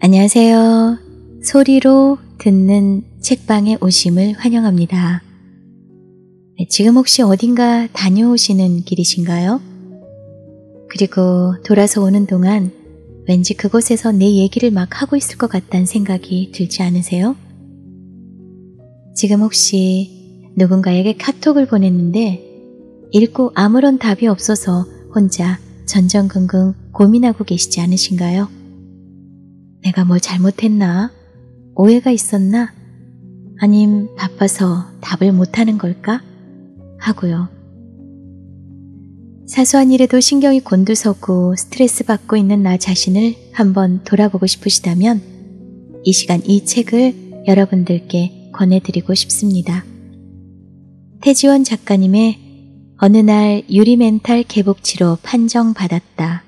안녕하세요. 소리로 듣는 책방에 오심을 환영합니다. 네, 지금 혹시 어딘가 다녀오시는 길이신가요? 그리고 돌아서 오는 동안 왠지 그곳에서 내 얘기를 막 하고 있을 것 같다는 생각이 들지 않으세요? 지금 혹시 누군가에게 카톡을 보냈는데 읽고 아무런 답이 없어서 혼자 전전긍긍 고민하고 계시지 않으신가요? 내가 뭘 잘못했나? 오해가 있었나? 아님 바빠서 답을 못하는 걸까? 하고요. 사소한 일에도 신경이 곤두서고 스트레스 받고 있는 나 자신을 한번 돌아보고 싶으시다면 이 시간 이 책을 여러분들께 권해드리고 싶습니다. 태지원 작가님의 어느 날 유리멘탈 개복치로 판정받았다.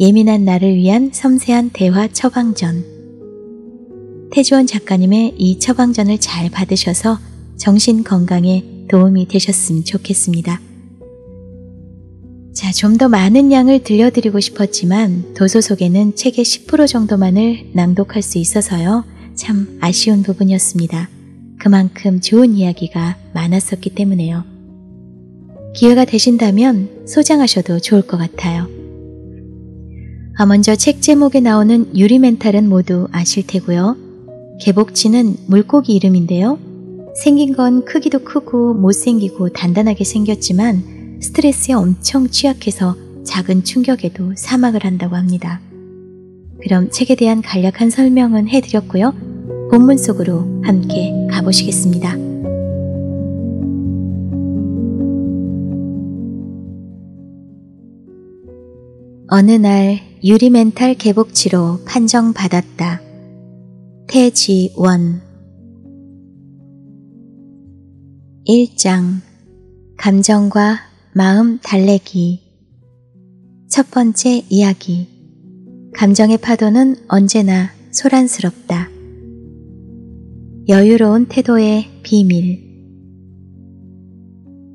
예민한 나를 위한 섬세한 대화 처방전. 태지원 작가님의 이 처방전을 잘 받으셔서 정신 건강에 도움이 되셨으면 좋겠습니다. 자, 좀 더 많은 양을 들려드리고 싶었지만 도서 속에는 책의 10% 정도만을 낭독할 수 있어서요. 참 아쉬운 부분이었습니다. 그만큼 좋은 이야기가 많았었기 때문에요. 기회가 되신다면 소장하셔도 좋을 것 같아요. 아, 먼저 책 제목에 나오는 유리 멘탈은 모두 아실 테고요. 개복치는 물고기 이름인데요. 생긴 건 크기도 크고 못생기고 단단하게 생겼지만 스트레스에 엄청 취약해서 작은 충격에도 사망을 한다고 합니다. 그럼 책에 대한 간략한 설명은 해드렸고요. 본문 속으로 함께 가보시겠습니다. 어느 날 유리멘탈 개복치로 판정받았다. 태지원 1장 감정과 마음 달래기 첫 번째 이야기 감정의 파도는 언제나 소란스럽다. 여유로운 태도의 비밀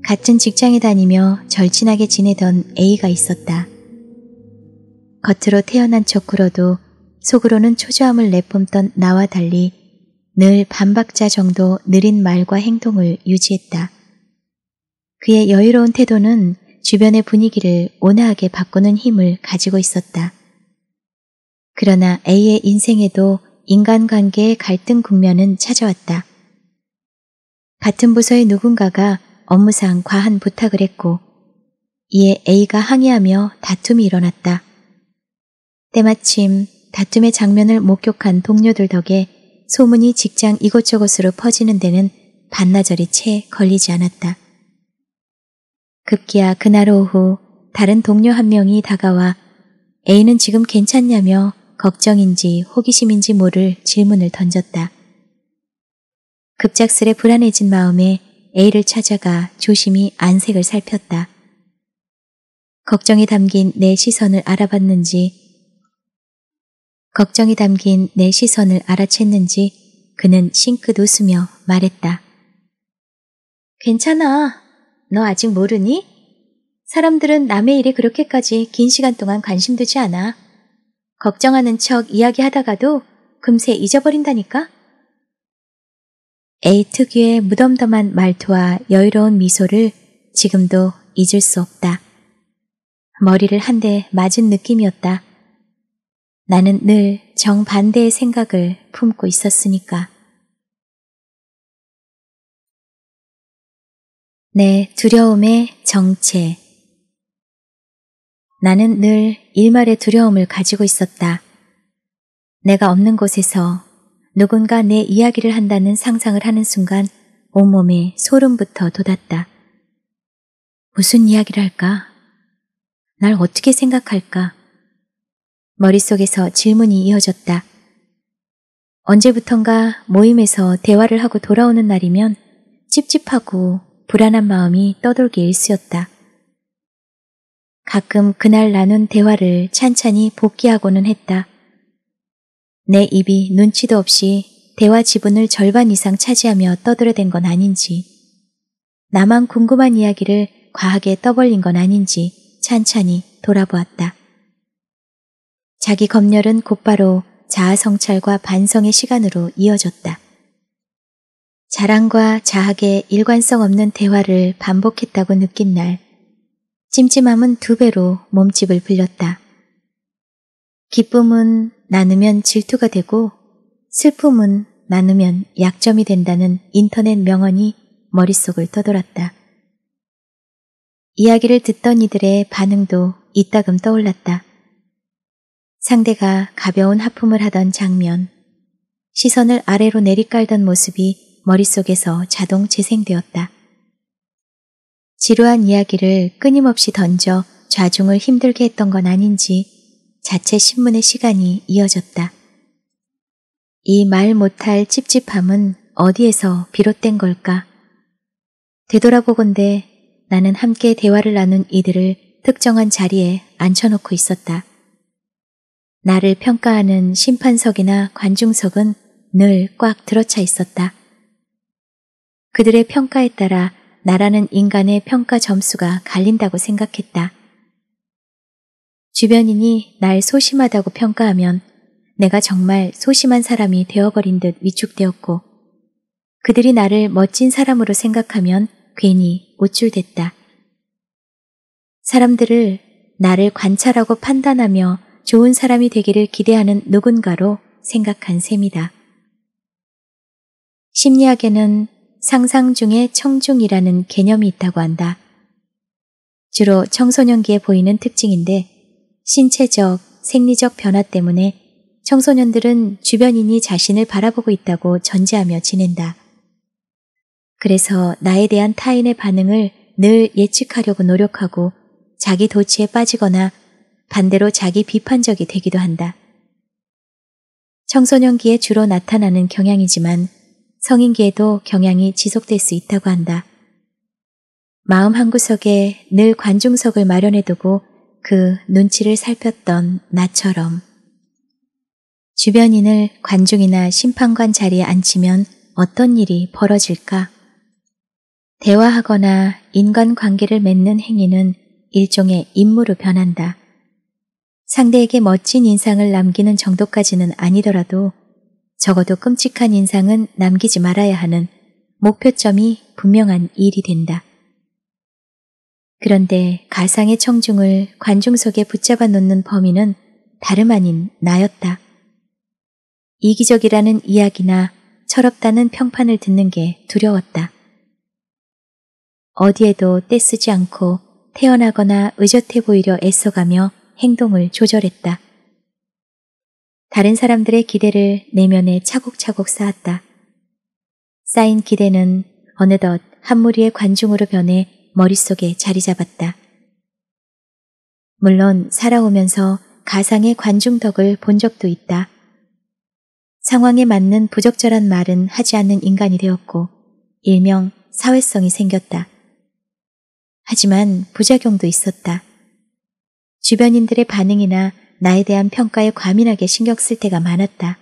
같은 직장에 다니며 절친하게 지내던 A가 있었다. 겉으로 태어난 척 굴어도 속으로는 초조함을 내뿜던 나와 달리 늘 반박자 정도 느린 말과 행동을 유지했다. 그의 여유로운 태도는 주변의 분위기를 온화하게 바꾸는 힘을 가지고 있었다. 그러나 A의 인생에도 인간관계의 갈등 국면은 찾아왔다. 같은 부서의 누군가가 업무상 과한 부탁을 했고 이에 A가 항의하며 다툼이 일어났다. 때마침 다툼의 장면을 목격한 동료들 덕에 소문이 직장 이곳저곳으로 퍼지는 데는 반나절이 채 걸리지 않았다. 급기야 그날 오후 다른 동료 한 명이 다가와 A는 지금 괜찮냐며 걱정인지 호기심인지 모를 질문을 던졌다. 급작스레 불안해진 마음에 A를 찾아가 조심히 안색을 살폈다. 걱정이 담긴 내 시선을 알아봤는지 걱정이 담긴 내 시선을 알아챘는지 그는 싱크 웃으며 말했다. 괜찮아. 너 아직 모르니? 사람들은 남의 일에 그렇게까지 긴 시간 동안 관심되지 않아. 걱정하는 척 이야기하다가도 금세 잊어버린다니까? 에이 특유의 무덤덤한 말투와 여유로운 미소를 지금도 잊을 수 없다. 머리를 한 대 맞은 느낌이었다. 나는 늘 정반대의 생각을 품고 있었으니까. 내 두려움의 정체. 나는 늘 일말의 두려움을 가지고 있었다. 내가 없는 곳에서 누군가 내 이야기를 한다는 상상을 하는 순간 온몸에 소름부터 돋았다. 무슨 이야기를 할까? 날 어떻게 생각할까? 머릿속에서 질문이 이어졌다. 언제부턴가 모임에서 대화를 하고 돌아오는 날이면 찝찝하고 불안한 마음이 떠돌기 일쑤였다. 가끔 그날 나눈 대화를 찬찬히 복기하고는 했다. 내 입이 눈치도 없이 대화 지분을 절반 이상 차지하며 떠들어댄 건 아닌지, 나만 궁금한 이야기를 과하게 떠벌린 건 아닌지 찬찬히 돌아보았다. 자기 검열은 곧바로 자아성찰과 반성의 시간으로 이어졌다. 자랑과 자학의 일관성 없는 대화를 반복했다고 느낀 날 찜찜함은 두 배로 몸집을 불렸다. 기쁨은 나누면 질투가 되고 슬픔은 나누면 약점이 된다는 인터넷 명언이 머릿속을 떠돌았다. 이야기를 듣던 이들의 반응도 이따금 떠올랐다. 상대가 가벼운 하품을 하던 장면, 시선을 아래로 내리깔던 모습이 머릿속에서 자동 재생되었다. 지루한 이야기를 끊임없이 던져 좌중을 힘들게 했던 건 아닌지 자체 신문의 시간이 이어졌다. 이 말 못할 찝찝함은 어디에서 비롯된 걸까? 되돌아보건대 나는 함께 대화를 나눈 이들을 특정한 자리에 앉혀놓고 있었다. 나를 평가하는 심판석이나 관중석은 늘 꽉 들어차 있었다. 그들의 평가에 따라 나라는 인간의 평가 점수가 갈린다고 생각했다. 주변인이 날 소심하다고 평가하면 내가 정말 소심한 사람이 되어버린 듯 위축되었고 그들이 나를 멋진 사람으로 생각하면 괜히 우쭐댔다. 사람들을 나를 관찰하고 판단하며 좋은 사람이 되기를 기대하는 누군가로 생각한 셈이다. 심리학에는 상상 중에 청중이라는 개념이 있다고 한다. 주로 청소년기에 보이는 특징인데 신체적, 생리적 변화 때문에 청소년들은 주변인이 자신을 바라보고 있다고 전제하며 지낸다. 그래서 나에 대한 타인의 반응을 늘 예측하려고 노력하고 자기 도치에 빠지거나 반대로 자기 비판적이 되기도 한다. 청소년기에 주로 나타나는 경향이지만 성인기에도 경향이 지속될 수 있다고 한다. 마음 한구석에 늘 관중석을 마련해두고 그 눈치를 살폈던 나처럼 주변인을 관중이나 심판관 자리에 앉히면 어떤 일이 벌어질까? 대화하거나 인간관계를 맺는 행위는 일종의 임무로 변한다. 상대에게 멋진 인상을 남기는 정도까지는 아니더라도 적어도 끔찍한 인상은 남기지 말아야 하는 목표점이 분명한 일이 된다. 그런데 가상의 청중을 관중 속에 붙잡아 놓는 범인은 다름 아닌 나였다. 이기적이라는 이야기나 철없다는 평판을 듣는 게 두려웠다. 어디에도 떼쓰지 않고 태어나거나 의젓해 보이려 애써가며 행동을 조절했다. 다른 사람들의 기대를 내면에 차곡차곡 쌓았다. 쌓인 기대는 어느덧 한 무리의 관중으로 변해 머릿속에 자리 잡았다. 물론 살아오면서 가상의 관중덕을 본 적도 있다. 상황에 맞는 부적절한 말은 하지 않는 인간이 되었고 일명 사회성이 생겼다. 하지만 부작용도 있었다. 주변인들의 반응이나 나에 대한 평가에 과민하게 신경 쓸 때가 많았다.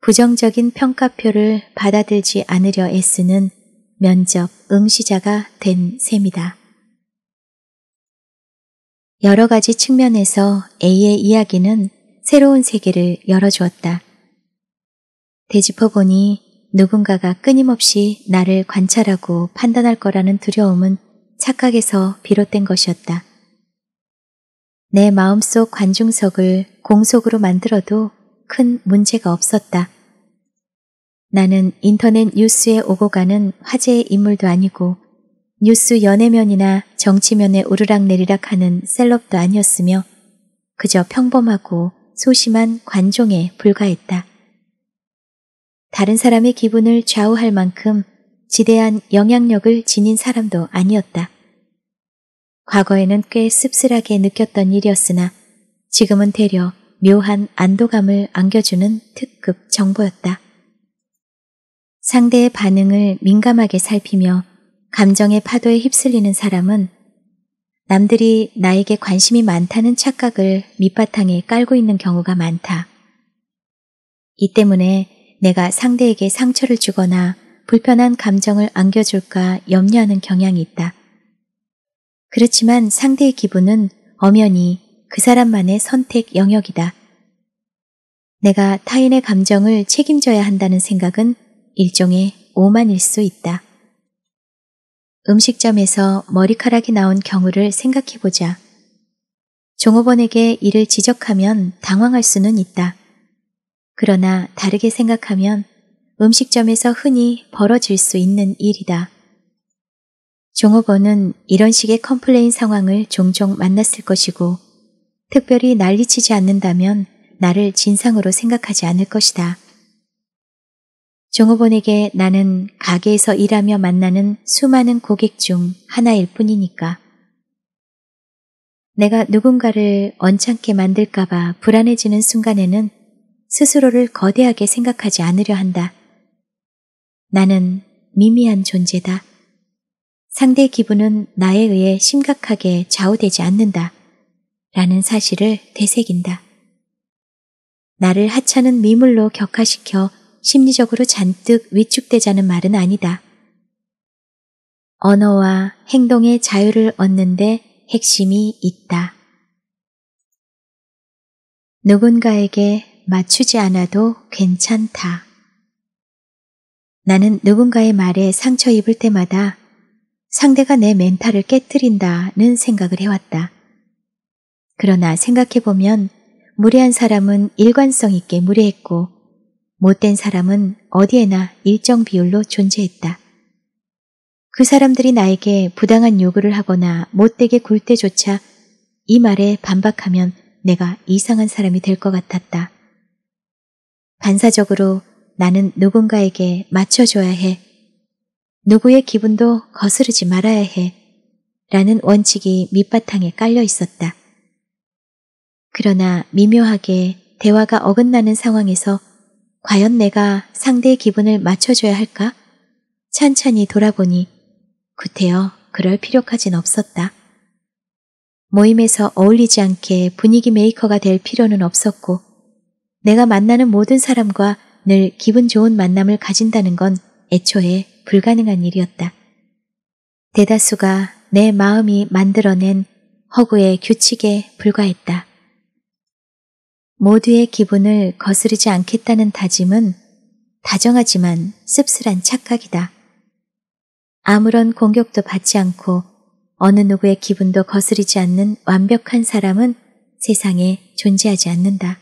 부정적인 평가표를 받아들지 않으려 애쓰는 면접 응시자가 된 셈이다. 여러 가지 측면에서 A의 이야기는 새로운 세계를 열어주었다. 되짚어보니 누군가가 끊임없이 나를 관찰하고 판단할 거라는 두려움은 착각에서 비롯된 것이었다. 내 마음속 관중석을 공석으로 만들어도 큰 문제가 없었다. 나는 인터넷 뉴스에 오고 가는 화제의 인물도 아니고 뉴스 연예면이나 정치면에 오르락내리락 하는 셀럽도 아니었으며 그저 평범하고 소심한 관종에 불과했다. 다른 사람의 기분을 좌우할 만큼 지대한 영향력을 지닌 사람도 아니었다. 과거에는 꽤 씁쓸하게 느꼈던 일이었으나 지금은 되려 묘한 안도감을 안겨주는 특급 정보였다. 상대의 반응을 민감하게 살피며 감정의 파도에 휩쓸리는 사람은 남들이 나에게 관심이 많다는 착각을 밑바탕에 깔고 있는 경우가 많다. 이 때문에 내가 상대에게 상처를 주거나 불편한 감정을 안겨줄까 염려하는 경향이 있다. 그렇지만 상대의 기분은 엄연히 그 사람만의 선택 영역이다. 내가 타인의 감정을 책임져야 한다는 생각은 일종의 오만일 수 있다. 음식점에서 머리카락이 나온 경우를 생각해보자. 종업원에게 이를 지적하면 당황할 수는 있다. 그러나 다르게 생각하면 음식점에서 흔히 벌어질 수 있는 일이다. 종업원은 이런 식의 컴플레인 상황을 종종 만났을 것이고 특별히 난리치지 않는다면 나를 진상으로 생각하지 않을 것이다. 종업원에게 나는 가게에서 일하며 만나는 수많은 고객 중 하나일 뿐이니까. 내가 누군가를 언짢게 만들까봐 불안해지는 순간에는 스스로를 거대하게 생각하지 않으려 한다. 나는 미미한 존재다. 상대 기분은 나에 의해 심각하게 좌우되지 않는다. 라는 사실을 되새긴다. 나를 하찮은 미물로 격화시켜 심리적으로 잔뜩 위축되자는 말은 아니다. 언어와 행동의 자유를 얻는데 핵심이 있다. 누군가에게 맞추지 않아도 괜찮다. 나는 누군가의 말에 상처 입을 때마다 상대가 내 멘탈을 깨뜨린다는 생각을 해왔다. 그러나 생각해보면 무례한 사람은 일관성 있게 무례했고 못된 사람은 어디에나 일정 비율로 존재했다. 그 사람들이 나에게 부당한 요구를 하거나 못되게 굴 때조차 이 말에 반박하면 내가 이상한 사람이 될 것 같았다. 반사적으로 나는 누군가에게 맞춰줘야 해 누구의 기분도 거스르지 말아야 해. 라는 원칙이 밑바탕에 깔려 있었다. 그러나 미묘하게 대화가 어긋나는 상황에서 과연 내가 상대의 기분을 맞춰줘야 할까? 찬찬히 돌아보니 구태여 그럴 필요까진 없었다. 모임에서 어울리지 않게 분위기 메이커가 될 필요는 없었고 내가 만나는 모든 사람과 늘 기분 좋은 만남을 가진다는 건 애초에 불가능한 일이었다. 대다수가 내 마음이 만들어낸 허구의 규칙에 불과했다. 모두의 기분을 거스르지 않겠다는 다짐은 다정하지만 씁쓸한 착각이다. 아무런 공격도 받지 않고 어느 누구의 기분도 거스르지 않는 완벽한 사람은 세상에 존재하지 않는다.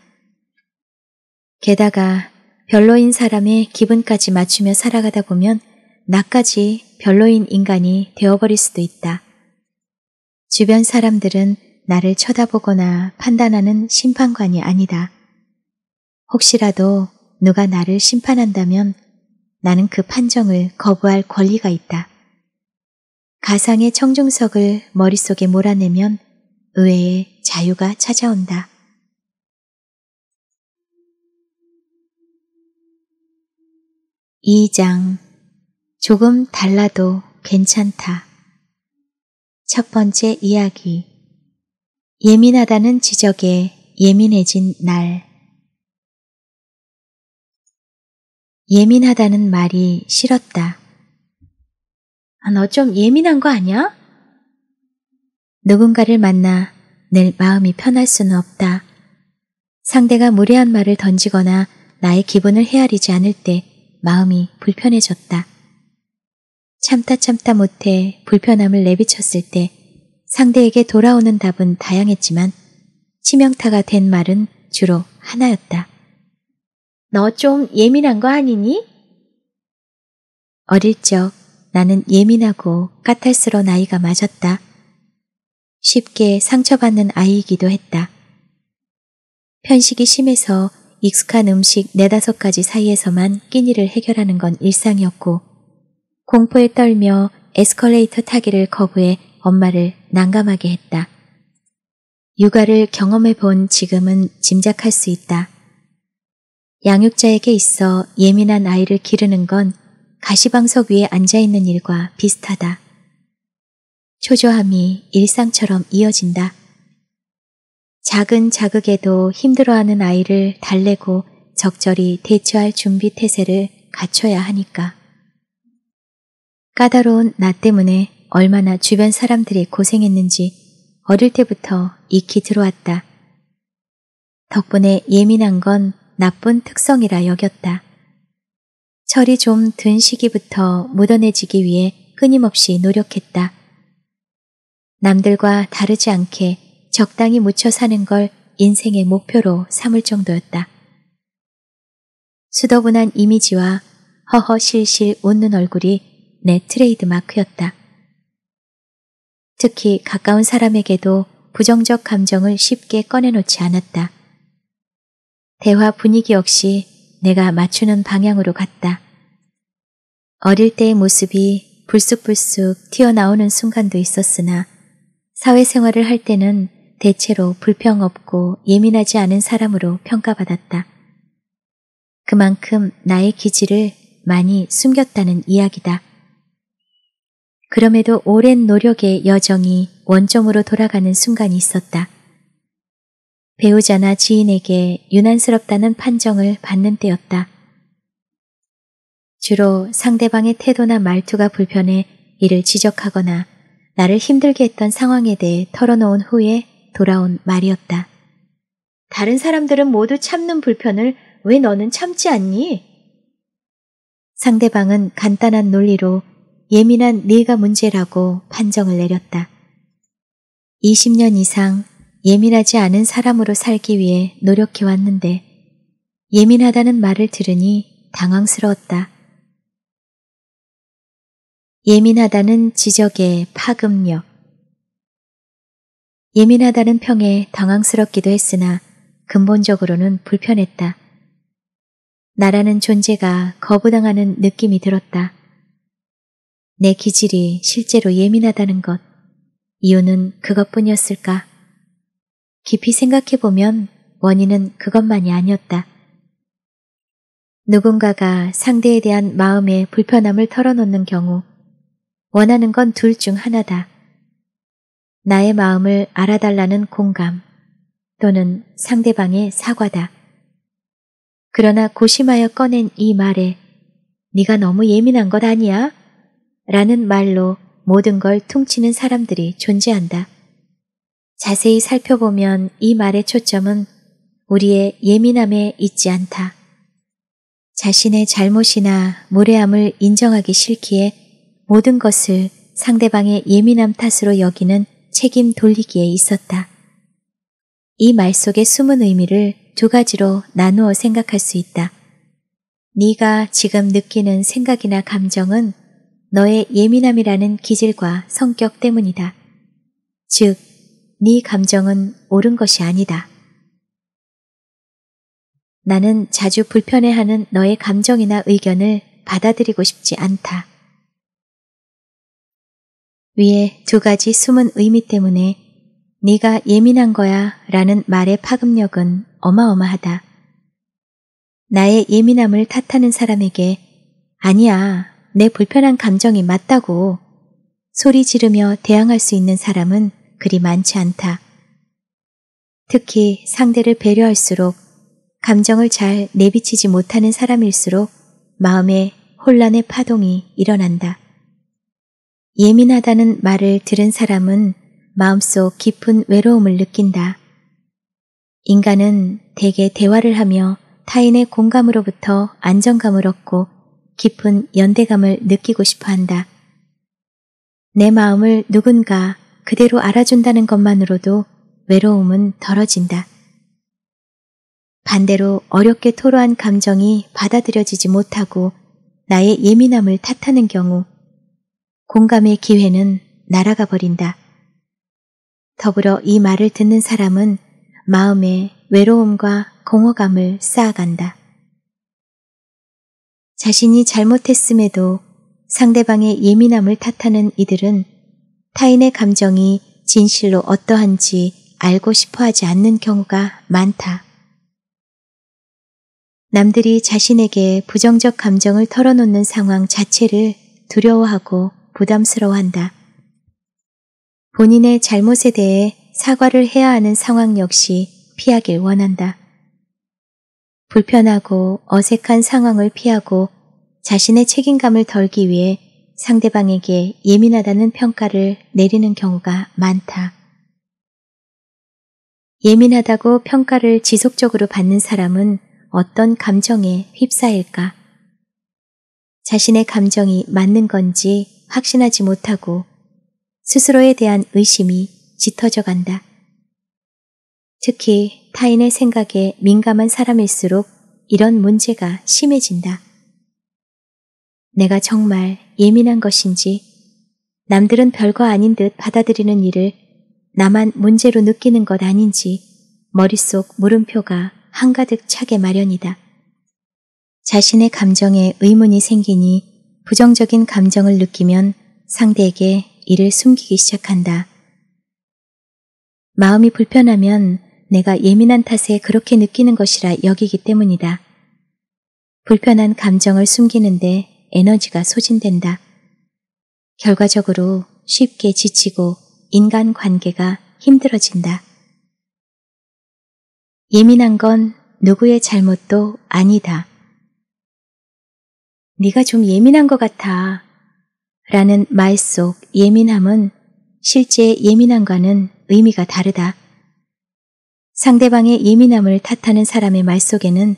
게다가 별로인 사람의 기분까지 맞추며 살아가다 보면 나까지 별로인 인간이 되어버릴 수도 있다. 주변 사람들은 나를 쳐다보거나 판단하는 심판관이 아니다. 혹시라도 누가 나를 심판한다면 나는 그 판정을 거부할 권리가 있다. 가상의 청중석을 머릿속에 몰아내면 의외의 자유가 찾아온다. 이장 조금 달라도 괜찮다. 첫 번째 이야기. 예민하다는 지적에 예민해진 날. 예민하다는 말이 싫었다. 아, 너좀 예민한 거 아니야? 누군가를 만나 늘 마음이 편할 수는 없다. 상대가 무례한 말을 던지거나 나의 기분을 헤아리지 않을 때 마음이 불편해졌다. 참다 참다 못해 불편함을 내비쳤을 때 상대에게 돌아오는 답은 다양했지만 치명타가 된 말은 주로 하나였다. 너 좀 예민한 거 아니니? 어릴 적 나는 예민하고 까탈스러운 아이가 맞았다. 쉽게 상처받는 아이이기도 했다. 편식이 심해서 익숙한 음식 네다섯 가지 사이에서만 끼니를 해결하는 건 일상이었고 공포에 떨며 에스컬레이터 타기를 거부해 엄마를 난감하게 했다. 육아를 경험해 본 지금은 짐작할 수 있다. 양육자에게 있어 예민한 아이를 기르는 건 가시방석 위에 앉아있는 일과 비슷하다. 초조함이 일상처럼 이어진다. 작은 자극에도 힘들어하는 아이를 달래고 적절히 대처할 준비 태세를 갖춰야 하니까. 까다로운 나 때문에 얼마나 주변 사람들이 고생했는지 어릴 때부터 익히 들어왔다. 덕분에 예민한 건 나쁜 특성이라 여겼다. 철이 좀 든 시기부터 묻어내지기 위해 끊임없이 노력했다. 남들과 다르지 않게 적당히 묻혀 사는 걸 인생의 목표로 삼을 정도였다. 수더분한 이미지와 허허실실 웃는 얼굴이 내 트레이드마크였다. 특히 가까운 사람에게도 부정적 감정을 쉽게 꺼내놓지 않았다. 대화 분위기 역시 내가 맞추는 방향으로 갔다. 어릴 때의 모습이 불쑥불쑥 튀어나오는 순간도 있었으나 사회생활을 할 때는 대체로 불평 없고 예민하지 않은 사람으로 평가받았다. 그만큼 나의 기질을 많이 숨겼다는 이야기다. 그럼에도 오랜 노력의 여정이 원점으로 돌아가는 순간이 있었다. 배우자나 지인에게 유난스럽다는 판정을 받는 때였다. 주로 상대방의 태도나 말투가 불편해 이를 지적하거나 나를 힘들게 했던 상황에 대해 털어놓은 후에 돌아온 말이었다. 다른 사람들은 모두 참는 불편을 왜 너는 참지 않니? 상대방은 간단한 논리로 예민한 네가 문제라고 판정을 내렸다. 20년 이상 예민하지 않은 사람으로 살기 위해 노력해왔는데 예민하다는 말을 들으니 당황스러웠다. 예민하다는 지적의 파급력 예민하다는 평에 당황스럽기도 했으나 근본적으로는 불편했다. 나라는 존재가 거부당하는 느낌이 들었다. 내 기질이 실제로 예민하다는 것, 이유는 그것뿐이었을까? 깊이 생각해보면 원인은 그것만이 아니었다. 누군가가 상대에 대한 마음의 불편함을 털어놓는 경우 원하는 건 둘 중 하나다. 나의 마음을 알아달라는 공감 또는 상대방의 사과다. 그러나 고심하여 꺼낸 이 말에 네가 너무 예민한 것 아니야? 라는 말로 모든 걸 퉁치는 사람들이 존재한다. 자세히 살펴보면 이 말의 초점은 우리의 예민함에 있지 않다. 자신의 잘못이나 무례함을 인정하기 싫기에 모든 것을 상대방의 예민함 탓으로 여기는 책임 돌리기에 있었다. 이 말 속의 숨은 의미를 두 가지로 나누어 생각할 수 있다. 네가 지금 느끼는 생각이나 감정은 너의 예민함이라는 기질과 성격 때문이다. 즉, 네 감정은 옳은 것이 아니다. 나는 자주 불편해하는 너의 감정이나 의견을 받아들이고 싶지 않다. 위에 두 가지 숨은 의미 때문에 네가 예민한 거야 라는 말의 파급력은 어마어마하다. 나의 예민함을 탓하는 사람에게 아니야 내 불편한 감정이 맞다고 소리 지르며 대항할 수 있는 사람은 그리 많지 않다. 특히 상대를 배려할수록 감정을 잘 내비치지 못하는 사람일수록 마음에 혼란의 파동이 일어난다. 예민하다는 말을 들은 사람은 마음속 깊은 외로움을 느낀다. 인간은 대개 대화를 하며 타인의 공감으로부터 안정감을 얻고 깊은 연대감을 느끼고 싶어 한다. 내 마음을 누군가 그대로 알아준다는 것만으로도 외로움은 덜어진다. 반대로 어렵게 토로한 감정이 받아들여지지 못하고 나의 예민함을 탓하는 경우 공감의 기회는 날아가 버린다. 더불어 이 말을 듣는 사람은 마음에 외로움과 공허감을 쌓아간다. 자신이 잘못했음에도 상대방의 예민함을 탓하는 이들은 타인의 감정이 진실로 어떠한지 알고 싶어 하지 않는 경우가 많다. 남들이 자신에게 부정적 감정을 털어놓는 상황 자체를 두려워하고 부담스러워한다. 본인의 잘못에 대해 사과를 해야 하는 상황 역시 피하길 원한다. 불편하고 어색한 상황을 피하고 자신의 책임감을 덜기 위해 상대방에게 예민하다는 평가를 내리는 경우가 많다. 예민하다고 평가를 지속적으로 받는 사람은 어떤 감정에 휩싸일까? 자신의 감정이 맞는 건지 확신하지 못하고 스스로에 대한 의심이 짙어져 간다. 특히 타인의 생각에 민감한 사람일수록 이런 문제가 심해진다. 내가 정말 예민한 것인지 남들은 별거 아닌 듯 받아들이는 일을 나만 문제로 느끼는 것 아닌지 머릿속 물음표가 한가득 차게 마련이다. 자신의 감정에 의문이 생기니 부정적인 감정을 느끼면 상대에게 이를 숨기기 시작한다. 마음이 불편하면 내가 예민한 탓에 그렇게 느끼는 것이라 여기기 때문이다. 불편한 감정을 숨기는데 에너지가 소진된다. 결과적으로 쉽게 지치고 인간 관계가 힘들어진다. 예민한 건 누구의 잘못도 아니다. 네가 좀 예민한 것 같아. 라는 말 속 예민함은 실제 예민함과는 의미가 다르다. 상대방의 예민함을 탓하는 사람의 말 속에는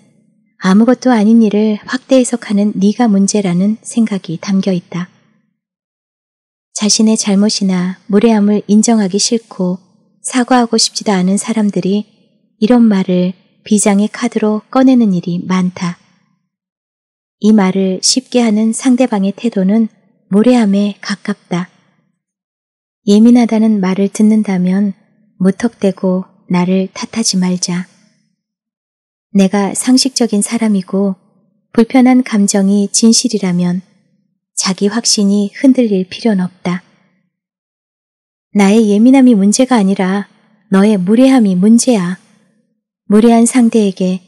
아무것도 아닌 일을 확대 해석하는 네가 문제라는 생각이 담겨 있다. 자신의 잘못이나 무례함을 인정하기 싫고 사과하고 싶지도 않은 사람들이 이런 말을 비장의 카드로 꺼내는 일이 많다. 이 말을 쉽게 하는 상대방의 태도는 모래함에 가깝다. 예민하다는 말을 듣는다면 무턱대고 나를 탓하지 말자. 내가 상식적인 사람이고 불편한 감정이 진실이라면 자기 확신이 흔들릴 필요는 없다. 나의 예민함이 문제가 아니라 너의 무례함이 문제야. 무례한 상대에게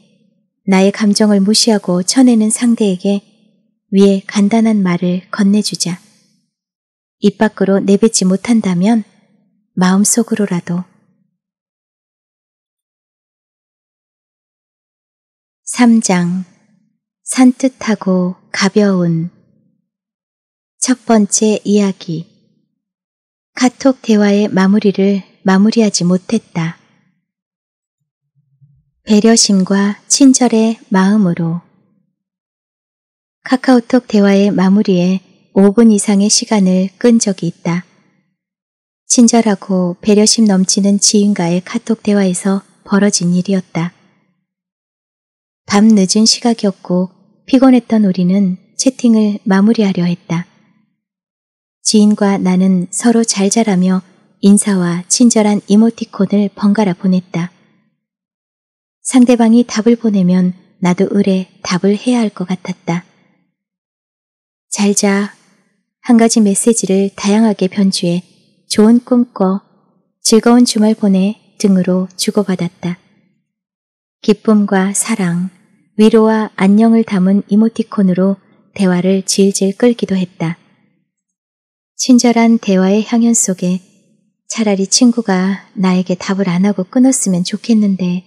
나의 감정을 무시하고 쳐내는 상대에게 위에 간단한 말을 건네주자. 입 밖으로 내뱉지 못한다면 마음속으로라도 3장 산뜻하고 가벼운 첫 번째 이야기 카톡 대화의 마무리를 마무리하지 못했다. 배려심과 친절의 마음으로 카카오톡 대화의 마무리에 5분 이상의 시간을 끈 적이 있다. 친절하고 배려심 넘치는 지인과의 카톡 대화에서 벌어진 일이었다. 밤 늦은 시각이었고 피곤했던 우리는 채팅을 마무리하려 했다. 지인과 나는 서로 잘 자라며 인사와 친절한 이모티콘을 번갈아 보냈다. 상대방이 답을 보내면 나도 의뢰 답을 해야 할 것 같았다. 잘 자. 한 가지 메시지를 다양하게 변주해 좋은 꿈 꿔, 즐거운 주말 보내 등으로 주고받았다. 기쁨과 사랑, 위로와 안녕을 담은 이모티콘으로 대화를 질질 끌기도 했다. 친절한 대화의 향연 속에 차라리 친구가 나에게 답을 안 하고 끊었으면 좋겠는데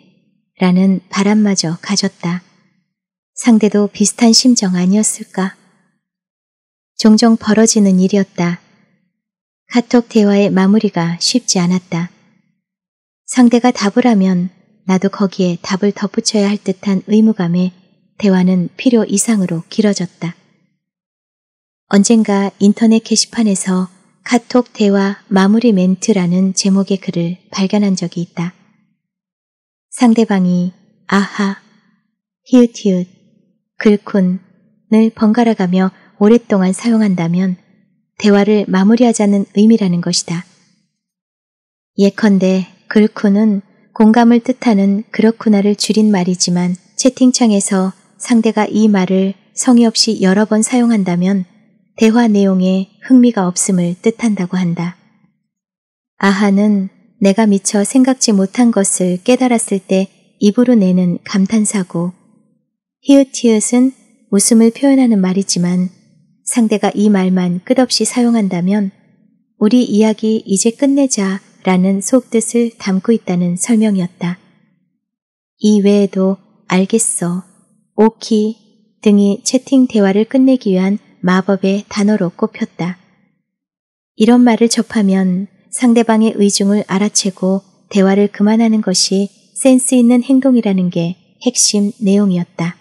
라는 바람마저 가졌다. 상대도 비슷한 심정 아니었을까? 종종 벌어지는 일이었다. 카톡 대화의 마무리가 쉽지 않았다. 상대가 답을 하면 나도 거기에 답을 덧붙여야 할 듯한 의무감에 대화는 필요 이상으로 길어졌다. 언젠가 인터넷 게시판에서 카톡 대화 마무리 멘트라는 제목의 글을 발견한 적이 있다. 상대방이 아하, 히읗히읗, 글쿤을 번갈아가며 오랫동안 사용한다면 대화를 마무리하자는 의미라는 것이다. 예컨대 글쿤은 공감을 뜻하는 그렇구나를 줄인 말이지만 채팅창에서 상대가 이 말을 성의 없이 여러 번 사용한다면 대화 내용에 흥미가 없음을 뜻한다고 한다. 아하는 내가 미처 생각지 못한 것을 깨달았을 때 입으로 내는 감탄사고 히읗히읗은 웃음을 표현하는 말이지만 상대가 이 말만 끝없이 사용한다면 우리 이야기 이제 끝내자 라는 속뜻을 담고 있다는 설명이었다. 이외에도 알겠어, 오키 등이 채팅 대화를 끝내기 위한 마법의 단어로 꼽혔다. 이런 말을 접하면 상대방의 의중을 알아채고 대화를 그만하는 것이 센스 있는 행동이라는 게 핵심 내용이었다.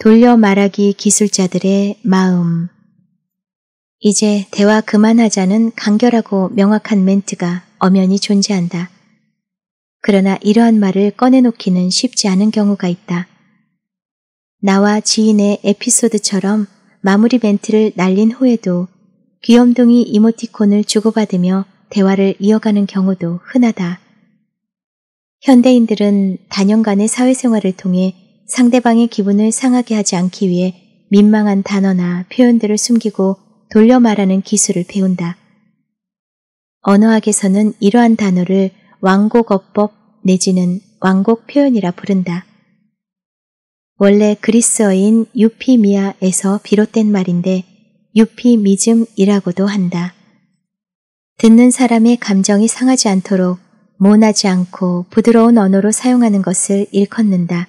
돌려 말하기 기술자들의 마음 이제 대화 그만하자는 간결하고 명확한 멘트가 엄연히 존재한다. 그러나 이러한 말을 꺼내놓기는 쉽지 않은 경우가 있다. 나와 지인의 에피소드처럼 마무리 멘트를 날린 후에도 귀염둥이 이모티콘을 주고받으며 대화를 이어가는 경우도 흔하다. 현대인들은 단연간의 사회생활을 통해 상대방의 기분을 상하게 하지 않기 위해 민망한 단어나 표현들을 숨기고 돌려 말하는 기술을 배운다. 언어학에서는 이러한 단어를 왕곡어법 내지는 왕곡 표현이라 부른다. 원래 그리스어인 유피미아에서 비롯된 말인데 유피미즘이라고도 한다. 듣는 사람의 감정이 상하지 않도록 모나지 않고 부드러운 언어로 사용하는 것을 일컫는다.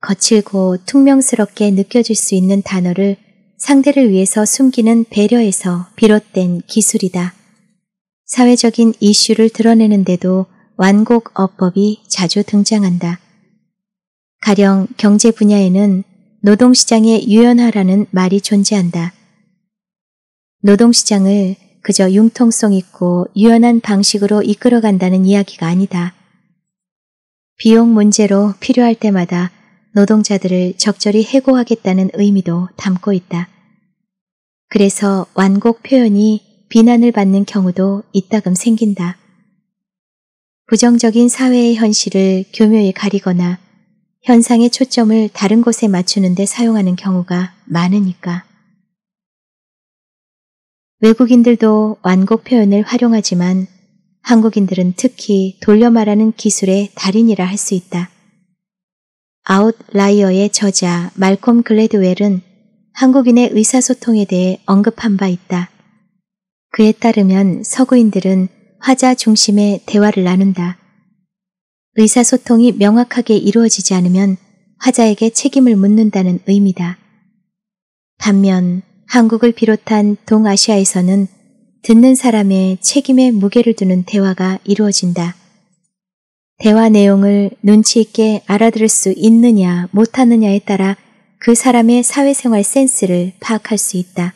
거칠고 퉁명스럽게 느껴질 수 있는 단어를 상대를 위해서 숨기는 배려에서 비롯된 기술이다. 사회적인 이슈를 드러내는데도 완곡 어법이 자주 등장한다. 가령 경제 분야에는 노동시장의 유연화라는 말이 존재한다. 노동시장을 그저 융통성 있고 유연한 방식으로 이끌어간다는 이야기가 아니다. 비용 문제로 필요할 때마다 노동자들을 적절히 해고하겠다는 의미도 담고 있다. 그래서 완곡 표현이 비난을 받는 경우도 이따금 생긴다. 부정적인 사회의 현실을 교묘히 가리거나 현상의 초점을 다른 곳에 맞추는 데 사용하는 경우가 많으니까. 외국인들도 완곡 표현을 활용하지만 한국인들은 특히 돌려 말하는 기술의 달인이라 할 수 있다. 아웃라이어의 저자 말콤 글래드웰은 한국인의 의사소통에 대해 언급한 바 있다. 그에 따르면 서구인들은 화자 중심의 대화를 나눈다. 의사소통이 명확하게 이루어지지 않으면 화자에게 책임을 묻는다는 의미다. 반면 한국을 비롯한 동아시아에서는 듣는 사람의 책임의 무게를 두는 대화가 이루어진다. 대화 내용을 눈치 있게 알아들을 수 있느냐 못하느냐에 따라 그 사람의 사회생활 센스를 파악할 수 있다.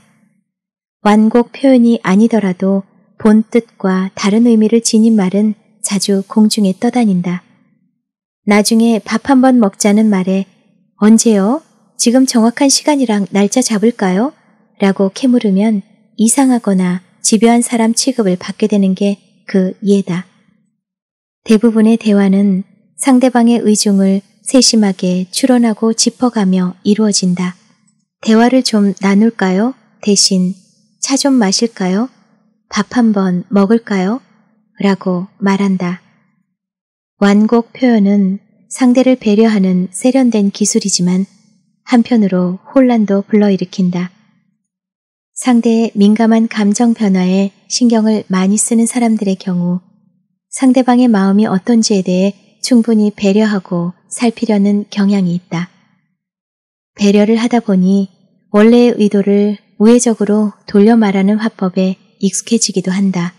완곡 표현이 아니더라도 본 뜻과 다른 의미를 지닌 말은 자주 공중에 떠다닌다. 나중에 밥 한번 먹자는 말에 언제요? 지금 정확한 시간이랑 날짜 잡을까요? 라고 캐물으면 이상하거나 집요한 사람 취급을 받게 되는 게 그 예다. 대부분의 대화는 상대방의 의중을 세심하게 추론하고 짚어가며 이루어진다. 대화를 좀 나눌까요? 대신 차 좀 마실까요? 밥 한번 먹을까요? 라고 말한다. 완곡 표현은 상대를 배려하는 세련된 기술이지만 한편으로 혼란도 불러일으킨다. 상대의 민감한 감정 변화에 신경을 많이 쓰는 사람들의 경우 상대방의 마음이 어떤지에 대해 충분히 배려하고 살피려는 경향이 있다. 배려를 하다 보니 원래의 의도를 우회적으로 돌려 말하는 화법에 익숙해지기도 한다.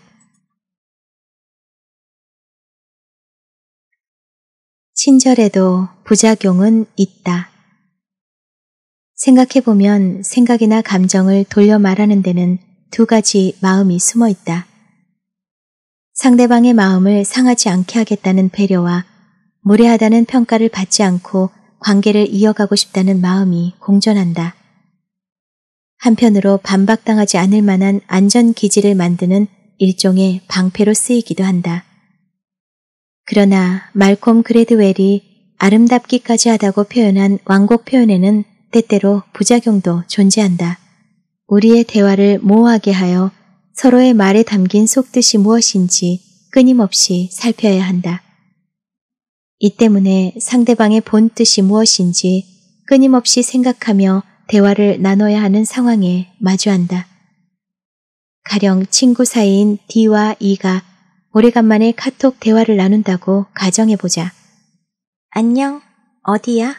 친절에도 부작용은 있다. 생각해보면 생각이나 감정을 돌려 말하는 데는 두 가지 마음이 숨어 있다. 상대방의 마음을 상하지 않게 하겠다는 배려와 무례하다는 평가를 받지 않고 관계를 이어가고 싶다는 마음이 공존한다. 한편으로 반박당하지 않을 만한 안전기지를 만드는 일종의 방패로 쓰이기도 한다. 그러나 말콤 그레드웰이 아름답기까지 하다고 표현한 완곡 표현에는 때때로 부작용도 존재한다. 우리의 대화를 모호하게 하여 서로의 말에 담긴 속뜻이 무엇인지 끊임없이 살펴야 한다. 이 때문에 상대방의 본 뜻이 무엇인지 끊임없이 생각하며 대화를 나눠야 하는 상황에 마주한다. 가령 친구 사이인 D와 E가 오래간만에 카톡 대화를 나눈다고 가정해보자. 안녕, 어디야?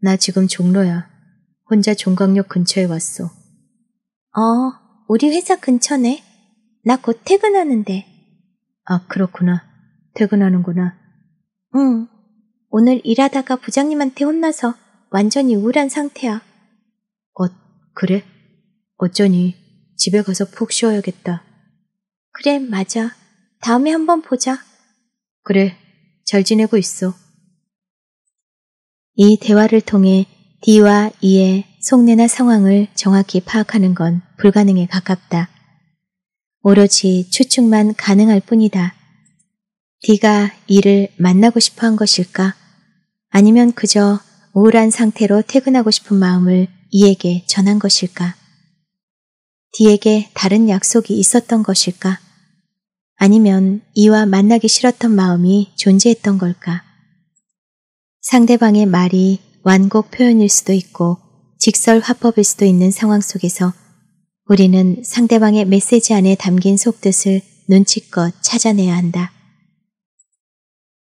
나 지금 종로야. 혼자 종각역 근처에 왔어. 어, 우리 회사 근처네. 나 곧 퇴근하는데. 아, 그렇구나. 퇴근하는구나. 응. 오늘 일하다가 부장님한테 혼나서 완전히 우울한 상태야. 어, 그래? 어쩌니 집에 가서 푹 쉬어야겠다. 그래, 맞아. 다음에 한번 보자. 그래, 잘 지내고 있어. 이 대화를 통해 D와 E의 속내나 상황을 정확히 파악하는 건 불가능에 가깝다. 오로지 추측만 가능할 뿐이다. D가 E를 만나고 싶어 한 것일까? 아니면 그저 우울한 상태로 퇴근하고 싶은 마음을 E에게 전한 것일까? D에게 다른 약속이 있었던 것일까? 아니면 이와 만나기 싫었던 마음이 존재했던 걸까? 상대방의 말이 완곡 표현일 수도 있고 직설 화법일 수도 있는 상황 속에서 우리는 상대방의 메시지 안에 담긴 속뜻을 눈치껏 찾아내야 한다.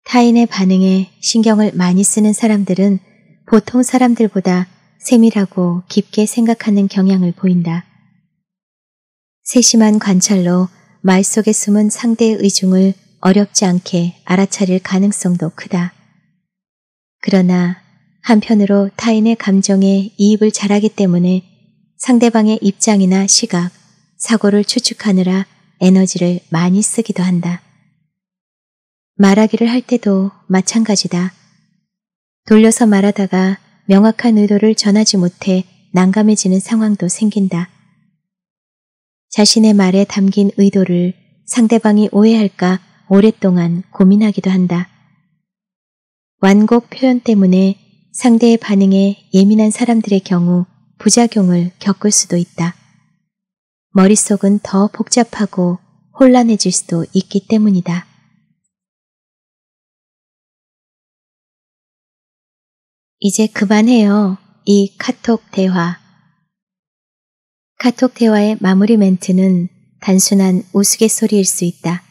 타인의 반응에 신경을 많이 쓰는 사람들은 보통 사람들보다 세밀하고 깊게 생각하는 경향을 보인다. 세심한 관찰로 말 속에 숨은 상대의 의중을 어렵지 않게 알아차릴 가능성도 크다. 그러나 한편으로 타인의 감정에 이입을 잘하기 때문에 상대방의 입장이나 시각, 사고를 추측하느라 에너지를 많이 쓰기도 한다. 말하기를 할 때도 마찬가지다. 돌려서 말하다가 명확한 의도를 전하지 못해 난감해지는 상황도 생긴다. 자신의 말에 담긴 의도를 상대방이 오해할까 오랫동안 고민하기도 한다. 완곡 표현 때문에 상대의 반응에 예민한 사람들의 경우 부작용을 겪을 수도 있다. 머릿속은 더 복잡하고 혼란해질 수도 있기 때문이다. 이제 그만해요. 이 카톡 대화. 카톡 대화의 마무리 멘트는 단순한 우스갯소리일 수 있다.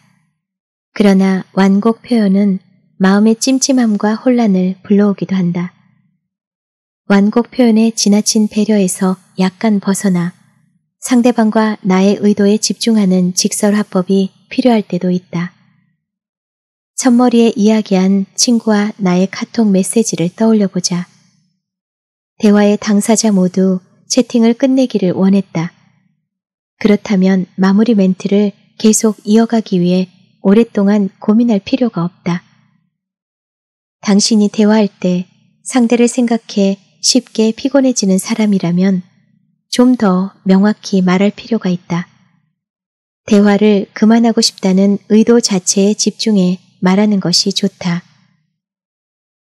그러나 완곡 표현은 마음의 찜찜함과 혼란을 불러오기도 한다. 완곡 표현의 지나친 배려에서 약간 벗어나 상대방과 나의 의도에 집중하는 직설화법이 필요할 때도 있다. 첫머리에 이야기한 친구와 나의 카톡 메시지를 떠올려 보자. 대화의 당사자 모두 채팅을 끝내기를 원했다. 그렇다면 마무리 멘트를 계속 이어가기 위해 오랫동안 고민할 필요가 없다. 당신이 대화할 때 상대를 생각해 쉽게 피곤해지는 사람이라면 좀 더 명확히 말할 필요가 있다. 대화를 그만하고 싶다는 의도 자체에 집중해 말하는 것이 좋다.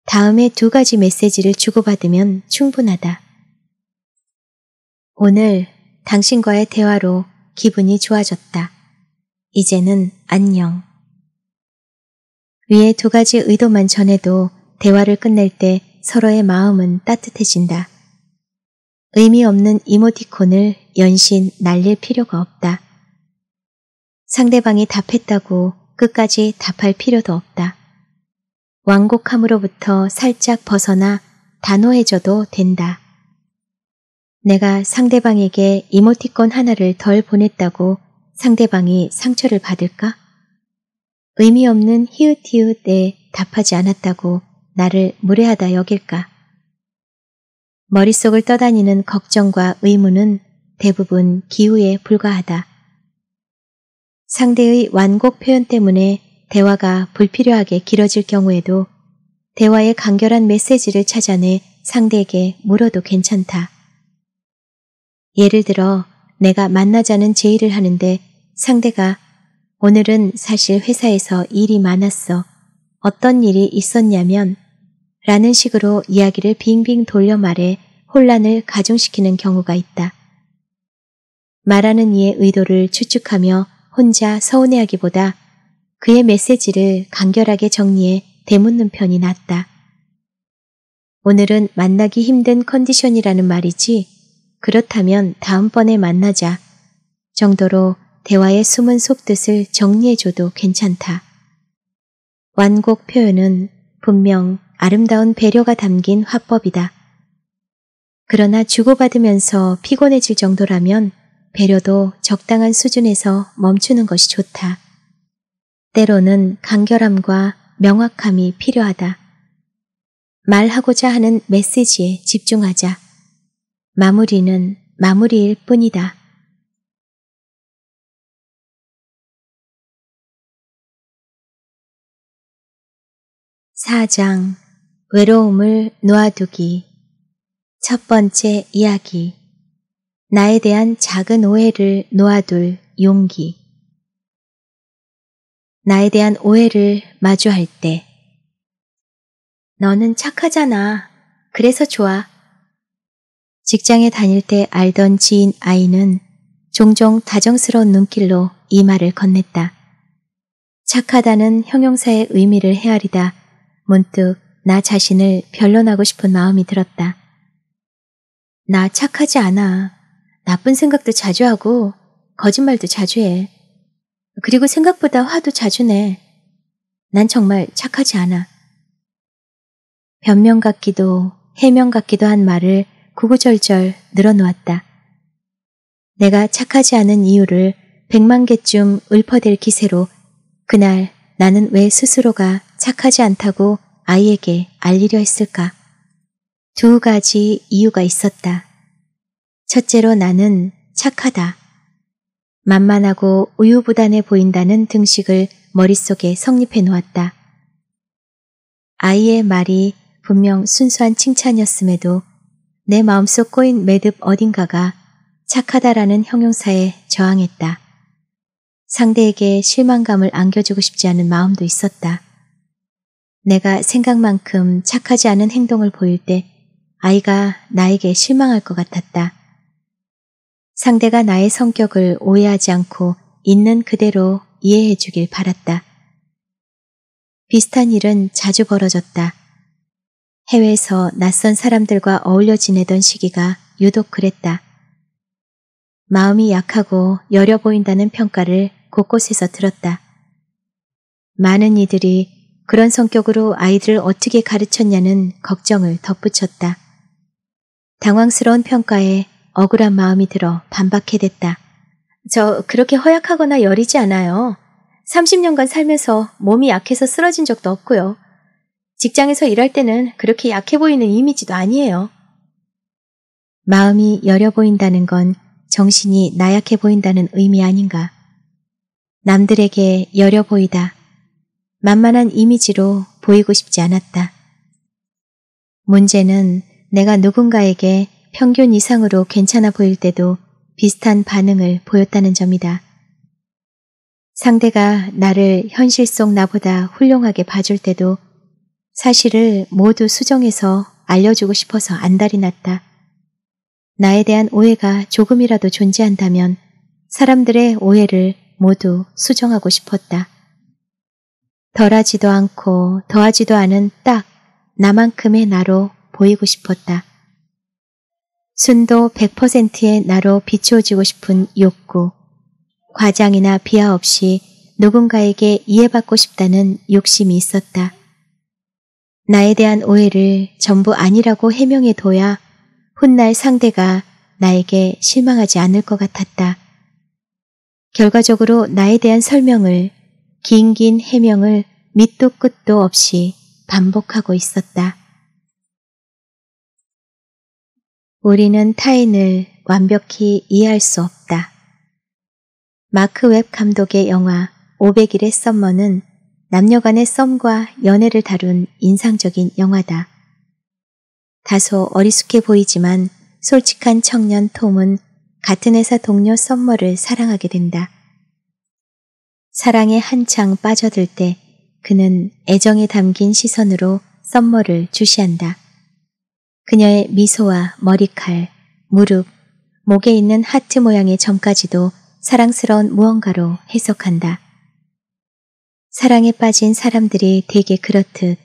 다음에 두 가지 메시지를 주고받으면 충분하다. 오늘 당신과의 대화로 기분이 좋아졌다. 이제는 안녕. 위의 두 가지 의도만 전해도 대화를 끝낼 때 서로의 마음은 따뜻해진다. 의미 없는 이모티콘을 연신 날릴 필요가 없다. 상대방이 답했다고 끝까지 답할 필요도 없다. 완곡함으로부터 살짝 벗어나 단호해져도 된다. 내가 상대방에게 이모티콘 하나를 덜 보냈다고 상대방이 상처를 받을까? 의미 없는 히읗히읗에 답하지 않았다고 나를 무례하다 여길까? 머릿속을 떠다니는 걱정과 의문은 대부분 기우에 불과하다. 상대의 완곡 표현 때문에 대화가 불필요하게 길어질 경우에도 대화의 간결한 메시지를 찾아내 상대에게 물어도 괜찮다. 예를 들어 내가 만나자는 제의를 하는데 상대가 오늘은 사실 회사에서 일이 많았어. 어떤 일이 있었냐면 라는 식으로 이야기를 빙빙 돌려 말해 혼란을 가중시키는 경우가 있다. 말하는 이의 의도를 추측하며 혼자 서운해하기보다 그의 메시지를 간결하게 정리해 대묻는 편이 낫다. 오늘은 만나기 힘든 컨디션이라는 말이지 그렇다면 다음번에 만나자 정도로 대화의 숨은 속뜻을 정리해줘도 괜찮다. 완곡 표현은 분명 아름다운 배려가 담긴 화법이다. 그러나 주고받으면서 피곤해질 정도라면 배려도 적당한 수준에서 멈추는 것이 좋다. 때로는 간결함과 명확함이 필요하다. 말하고자 하는 메시지에 집중하자. 마무리는 마무리일 뿐이다. 사장 외로움을 놓아두기. 첫 번째 이야기. 나에 대한 작은 오해를 놓아둘 용기. 나에 대한 오해를 마주할 때. 너는 착하잖아. 그래서 좋아. 직장에 다닐 때 알던 지인 아이는 종종 다정스러운 눈길로 이 말을 건넸다. 착하다는 형용사의 의미를 헤아리다 문득 나 자신을 변론하고 싶은 마음이 들었다. 나 착하지 않아. 나쁜 생각도 자주 하고 거짓말도 자주 해. 그리고 생각보다 화도 자주 내. 난 정말 착하지 않아. 변명 같기도 해명 같기도 한 말을 구구절절 늘어놓았다. 내가 착하지 않은 이유를 백만 개쯤 읊어댈 기세로 그날 나는 왜 스스로가 착하지 않다고 아이에게 알리려 했을까? 두 가지 이유가 있었다. 첫째로 나는 착하다. 만만하고 우유부단해 보인다는 등식을 머릿속에 성립해 놓았다. 아이의 말이 분명 순수한 칭찬이었음에도 내 마음속 꼬인 매듭 어딘가가 착하다라는 형용사에 저항했다. 상대에게 실망감을 안겨주고 싶지 않은 마음도 있었다. 내가 생각만큼 착하지 않은 행동을 보일 때 아이가 나에게 실망할 것 같았다. 상대가 나의 성격을 오해하지 않고 있는 그대로 이해해 주길 바랐다. 비슷한 일은 자주 벌어졌다. 해외에서 낯선 사람들과 어울려 지내던 시기가 유독 그랬다. 마음이 약하고 여려 보인다는 평가를 곳곳에서 들었다. 많은 이들이 그런 성격으로 아이들을 어떻게 가르쳤냐는 걱정을 덧붙였다. 당황스러운 평가에 억울한 마음이 들어 반박해댔다. 저 그렇게 허약하거나 여리지 않아요. 30년간 살면서 몸이 약해서 쓰러진 적도 없고요. 직장에서 일할 때는 그렇게 약해 보이는 이미지도 아니에요. 마음이 여려 보인다는 건 정신이 나약해 보인다는 의미 아닌가. 남들에게 여려 보이다, 만만한 이미지로 보이고 싶지 않았다. 문제는 내가 누군가에게 평균 이상으로 괜찮아 보일 때도 비슷한 반응을 보였다는 점이다. 상대가 나를 현실 속 나보다 훌륭하게 봐줄 때도 사실을 모두 수정해서 알려주고 싶어서 안달이 났다. 나에 대한 오해가 조금이라도 존재한다면 사람들의 오해를 모두 수정하고 싶었다. 덜하지도 않고 더하지도 않은 딱 나만큼의 나로 보이고 싶었다. 순도 100%의 나로 비추어지고 싶은 욕구, 과장이나 비하 없이 누군가에게 이해받고 싶다는 욕심이 있었다. 나에 대한 오해를 전부 아니라고 해명해둬야 훗날 상대가 나에게 실망하지 않을 것 같았다. 결과적으로 나에 대한 설명을 긴긴 해명을 밑도 끝도 없이 반복하고 있었다. 우리는 타인을 완벽히 이해할 수 없다. 마크 웹 감독의 영화 500일의 썸머는 남녀간의 썸과 연애를 다룬 인상적인 영화다. 다소 어리숙해 보이지만 솔직한 청년 톰은 같은 회사 동료 썸머를 사랑하게 된다. 사랑에 한창 빠져들 때 그는 애정에 담긴 시선으로 썸머를 주시한다. 그녀의 미소와 머리칼, 무릎, 목에 있는 하트 모양의 점까지도 사랑스러운 무언가로 해석한다. 사랑에 빠진 사람들이 대개 그렇듯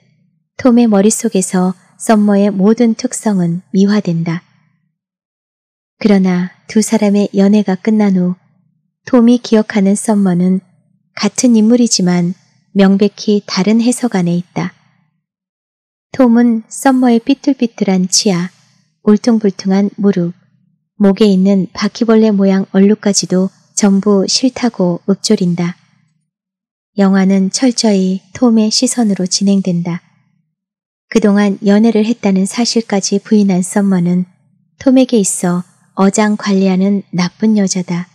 톰의 머릿속에서 썸머의 모든 특성은 미화된다. 그러나 두 사람의 연애가 끝난 후 톰이 기억하는 썸머는 같은 인물이지만 명백히 다른 해석 안에 있다. 톰은 썸머의 삐뚤삐뚤한 치아, 울퉁불퉁한 무릎, 목에 있는 바퀴벌레 모양 얼룩까지도 전부 싫다고 읊조린다. 영화는 철저히 톰의 시선으로 진행된다. 그동안 연애를 했다는 사실까지 부인한 썸머는 톰에게 있어 어장 관리하는 나쁜 여자다.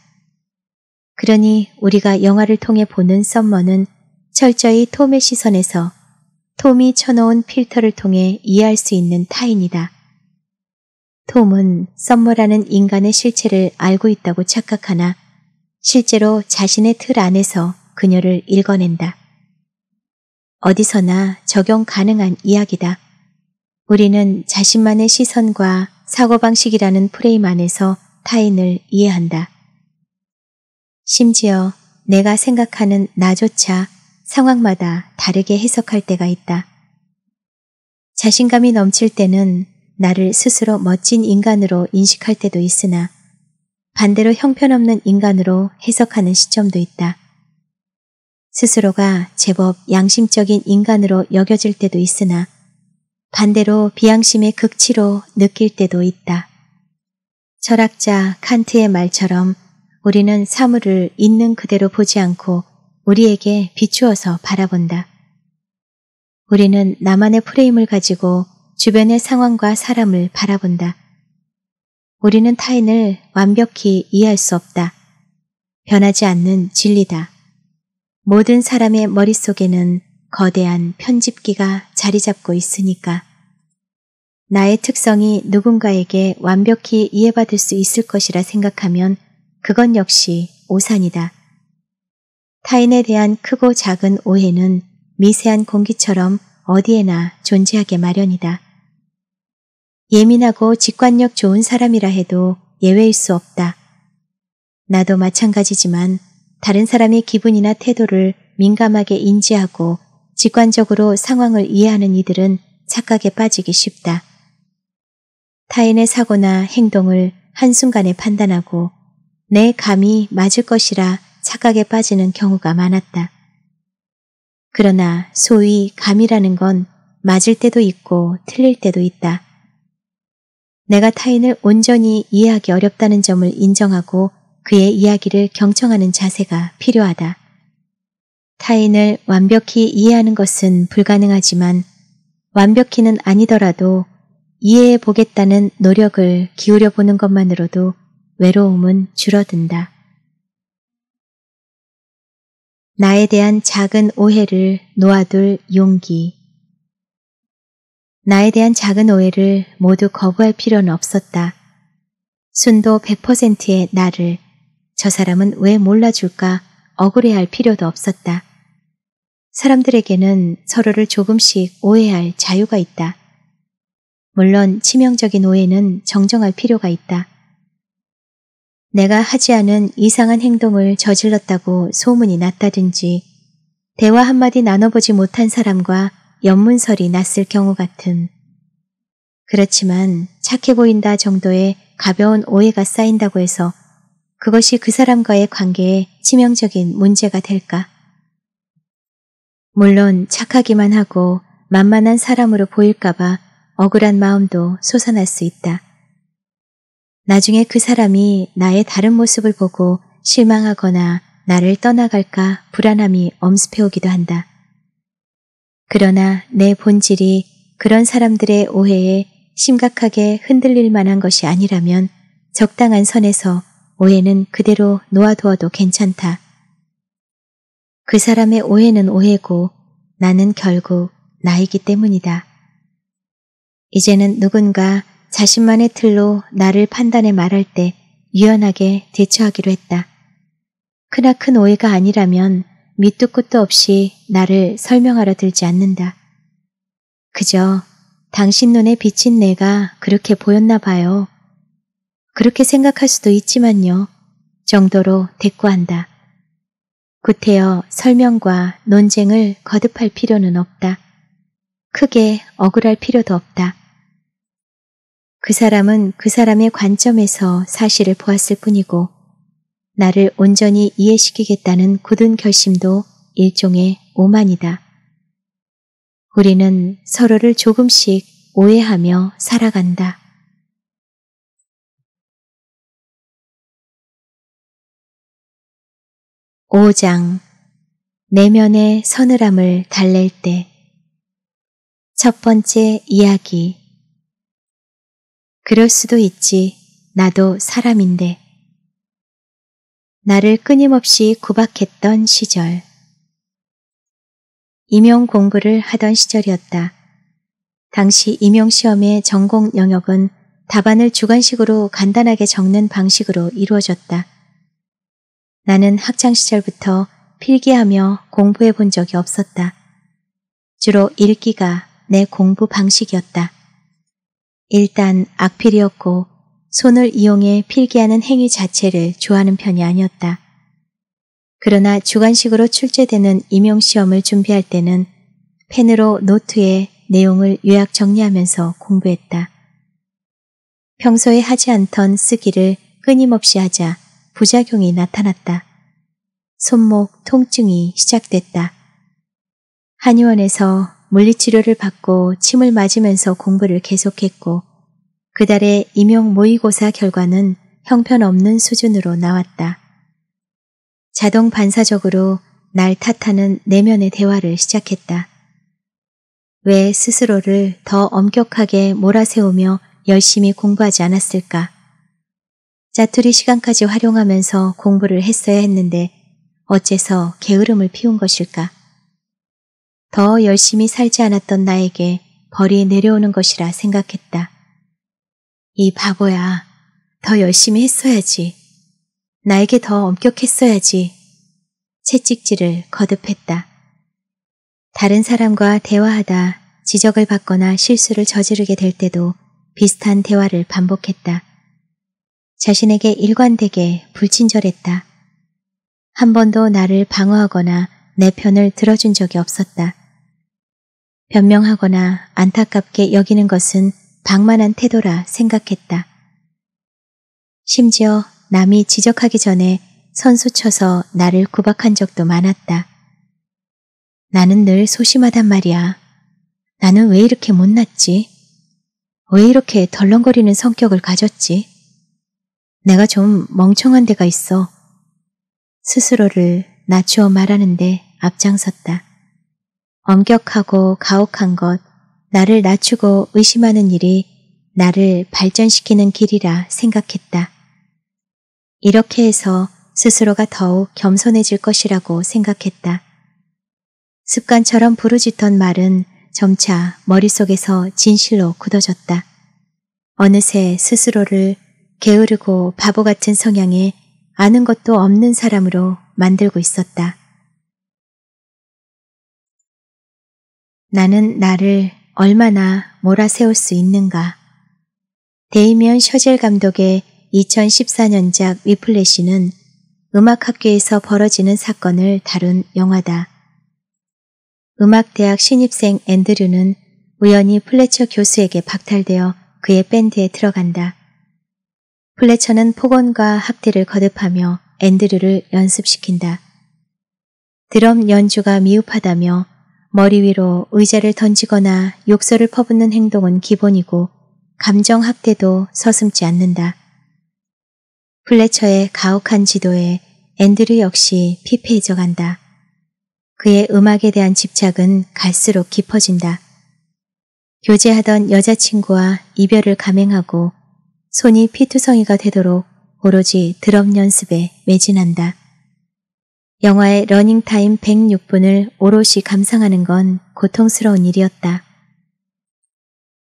그러니 우리가 영화를 통해 보는 썸머는 철저히 톰의 시선에서 톰이 쳐놓은 필터를 통해 이해할 수 있는 타인이다. 톰은 썸머라는 인간의 실체를 알고 있다고 착각하나 실제로 자신의 틀 안에서 그녀를 읽어낸다. 어디서나 적용 가능한 이야기다. 우리는 자신만의 시선과 사고방식이라는 프레임 안에서 타인을 이해한다. 심지어 내가 생각하는 나조차 상황마다 다르게 해석할 때가 있다. 자신감이 넘칠 때는 나를 스스로 멋진 인간으로 인식할 때도 있으나 반대로 형편없는 인간으로 해석하는 시점도 있다. 스스로가 제법 양심적인 인간으로 여겨질 때도 있으나 반대로 비양심의 극치로 느낄 때도 있다. 철학자 칸트의 말처럼 우리는 사물을 있는 그대로 보지 않고 우리에게 비추어서 바라본다. 우리는 나만의 프레임을 가지고 주변의 상황과 사람을 바라본다. 우리는 타인을 완벽히 이해할 수 없다. 변하지 않는 진리다. 모든 사람의 머릿속에는 거대한 편집기가 자리 잡고 있으니까. 나의 특성이 누군가에게 완벽히 이해받을 수 있을 것이라 생각하면 그건 역시 오산이다. 타인에 대한 크고 작은 오해는 미세한 공기처럼 어디에나 존재하게 마련이다. 예민하고 직관력 좋은 사람이라 해도 예외일 수 없다. 나도 마찬가지지만 다른 사람의 기분이나 태도를 민감하게 인지하고 직관적으로 상황을 이해하는 이들은 착각에 빠지기 쉽다. 타인의 사고나 행동을 한순간에 판단하고 내 감이 맞을 것이라 착각에 빠지는 경우가 많았다. 그러나 소위 감이라는 건 맞을 때도 있고 틀릴 때도 있다. 내가 타인을 온전히 이해하기 어렵다는 점을 인정하고 그의 이야기를 경청하는 자세가 필요하다. 타인을 완벽히 이해하는 것은 불가능하지만 완벽히는 아니더라도 이해해 보겠다는 노력을 기울여 보는 것만으로도 외로움은 줄어든다. 나에 대한 작은 오해를 놓아둘 용기. 나에 대한 작은 오해를 모두 거부할 필요는 없었다. 순도 100%의 나를 저 사람은 왜 몰라줄까 억울해할 필요도 없었다. 사람들에게는 서로를 조금씩 오해할 자유가 있다. 물론 치명적인 오해는 정정할 필요가 있다. 내가 하지 않은 이상한 행동을 저질렀다고 소문이 났다든지 대화 한마디 나눠보지 못한 사람과 연문설이 났을 경우 같은 그렇지만 착해 보인다 정도의 가벼운 오해가 쌓인다고 해서 그것이 그 사람과의 관계에 치명적인 문제가 될까? 물론 착하기만 하고 만만한 사람으로 보일까봐 억울한 마음도 솟아날 수 있다. 나중에 그 사람이 나의 다른 모습을 보고 실망하거나 나를 떠나갈까 불안함이 엄습해오기도 한다. 그러나 내 본질이 그런 사람들의 오해에 심각하게 흔들릴 만한 것이 아니라면 적당한 선에서 오해는 그대로 놓아두어도 괜찮다. 그 사람의 오해는 오해고 나는 결국 나이기 때문이다. 이제는 누군가 자신만의 틀로 나를 판단해 말할 때 유연하게 대처하기로 했다. 크나큰 오해가 아니라면 밑도 끝도 없이 나를 설명하러 들지 않는다. 그저 당신 눈에 비친 내가 그렇게 보였나 봐요. 그렇게 생각할 수도 있지만요. 정도로 대꾸한다. 구태여 설명과 논쟁을 거듭할 필요는 없다. 크게 억울할 필요도 없다. 그 사람은 그 사람의 관점에서 사실을 보았을 뿐이고 나를 온전히 이해시키겠다는 굳은 결심도 일종의 오만이다. 우리는 서로를 조금씩 오해하며 살아간다. 오장 내면의 서늘함을 달랠 때 첫 번째 이야기 그럴 수도 있지. 나도 사람인데. 나를 끊임없이 구박했던 시절. 임용 공부를 하던 시절이었다. 당시 임용 시험의 전공 영역은 답안을 주관식으로 간단하게 적는 방식으로 이루어졌다. 나는 학창시절부터 필기하며 공부해 본 적이 없었다. 주로 읽기가 내 공부 방식이었다. 일단 악필이었고 손을 이용해 필기하는 행위 자체를 좋아하는 편이 아니었다. 그러나 주관식으로 출제되는 임용시험을 준비할 때는 펜으로 노트에 내용을 요약 정리하면서 공부했다. 평소에 하지 않던 쓰기를 끊임없이 하자 부작용이 나타났다. 손목 통증이 시작됐다. 한의원에서 물리치료를 받고 침을 맞으면서 공부를 계속했고 그 달의 임용 모의고사 결과는 형편없는 수준으로 나왔다. 자동 반사적으로 날 탓하는 내면의 대화를 시작했다. 왜 스스로를 더 엄격하게 몰아세우며 열심히 공부하지 않았을까? 짜투리 시간까지 활용하면서 공부를 했어야 했는데 어째서 게으름을 피운 것일까? 더 열심히 살지 않았던 나에게 벌이 내려오는 것이라 생각했다. 이 바보야, 더 열심히 했어야지. 나에게 더 엄격했어야지. 채찍질을 거듭했다. 다른 사람과 대화하다 지적을 받거나 실수를 저지르게 될 때도 비슷한 대화를 반복했다. 자신에게 일관되게 불친절했다. 한 번도 나를 방어하거나 내 편을 들어준 적이 없었다. 변명하거나 안타깝게 여기는 것은 방만한 태도라 생각했다. 심지어 남이 지적하기 전에 선수쳐서 나를 구박한 적도 많았다. 나는 늘 소심하단 말이야. 나는 왜 이렇게 못났지? 왜 이렇게 덜렁거리는 성격을 가졌지? 내가 좀 멍청한 데가 있어. 스스로를 낮추어 말하는데 앞장섰다. 엄격하고 가혹한 것, 나를 낮추고 의심하는 일이 나를 발전시키는 길이라 생각했다. 이렇게 해서 스스로가 더욱 겸손해질 것이라고 생각했다. 습관처럼 부르짖던 말은 점차 머릿속에서 진실로 굳어졌다. 어느새 스스로를 게으르고 바보 같은 성향에 아는 것도 없는 사람으로 만들고 있었다. 나는 나를 얼마나 몰아세울 수 있는가. 데이면 셔젤 감독의 2014년작 위플래시는 음악학교에서 벌어지는 사건을 다룬 영화다. 음악대학 신입생 앤드류는 우연히 플래처 교수에게 박탈되어 그의 밴드에 들어간다. 플래처는 폭언과 학대를 거듭하며 앤드류를 연습시킨다. 드럼 연주가 미흡하다며 머리 위로 의자를 던지거나 욕설을 퍼붓는 행동은 기본이고 감정 학대도 서슴지 않는다. 플래처의 가혹한 지도에 앤드류 역시 피폐해져 간다. 그의 음악에 대한 집착은 갈수록 깊어진다. 교제하던 여자친구와 이별을 감행하고 손이 피투성이가 되도록 오로지 드럼 연습에 매진한다. 영화의 러닝타임 106분을 오롯이 감상하는 건 고통스러운 일이었다.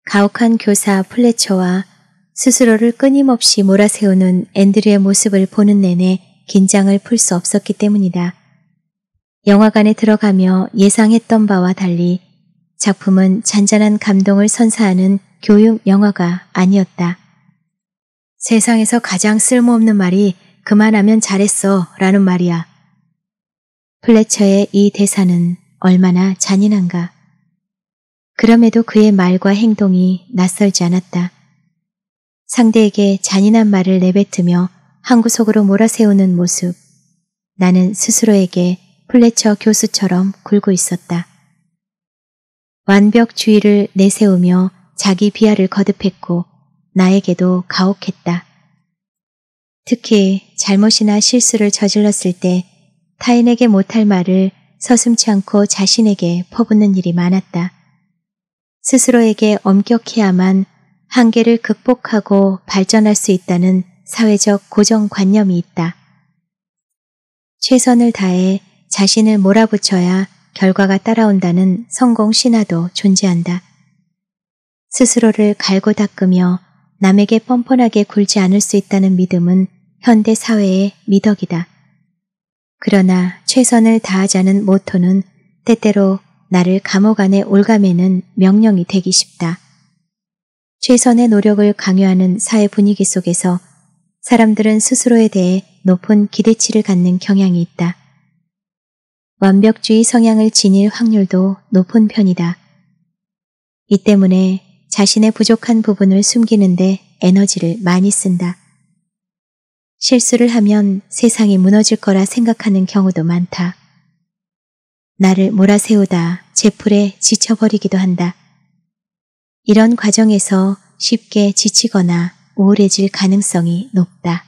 가혹한 교사 플래처와 스스로를 끊임없이 몰아세우는 앤드류의 모습을 보는 내내 긴장을 풀 수 없었기 때문이다. 영화관에 들어가며 예상했던 바와 달리 작품은 잔잔한 감동을 선사하는 교육 영화가 아니었다. 세상에서 가장 쓸모없는 말이 그만하면 잘했어 라는 말이야. 플래처의 이 대사는 얼마나 잔인한가. 그럼에도 그의 말과 행동이 낯설지 않았다. 상대에게 잔인한 말을 내뱉으며 항구속으로 몰아세우는 모습. 나는 스스로에게 플래처 교수처럼 굴고 있었다. 완벽주의를 내세우며 자기 비하를 거듭했고 나에게도 가혹했다. 특히 잘못이나 실수를 저질렀을 때 타인에게 못할 말을 서슴치 않고 자신에게 퍼붓는 일이 많았다. 스스로에게 엄격해야만 한계를 극복하고 발전할 수 있다는 사회적 고정관념이 있다. 최선을 다해 자신을 몰아붙여야 결과가 따라온다는 성공 신화도 존재한다. 스스로를 갈고 닦으며 남에게 뻔뻔하게 굴지 않을 수 있다는 믿음은 현대 사회의 미덕이다. 그러나 최선을 다하자는 모토는 때때로 나를 감옥 안에 올가매는 명령이 되기 쉽다. 최선의 노력을 강요하는 사회 분위기 속에서 사람들은 스스로에 대해 높은 기대치를 갖는 경향이 있다. 완벽주의 성향을 지닐 확률도 높은 편이다. 이 때문에 자신의 부족한 부분을 숨기는데 에너지를 많이 쓴다. 실수를 하면 세상이 무너질 거라 생각하는 경우도 많다. 나를 몰아세우다 제풀에 지쳐버리기도 한다. 이런 과정에서 쉽게 지치거나 우울해질 가능성이 높다.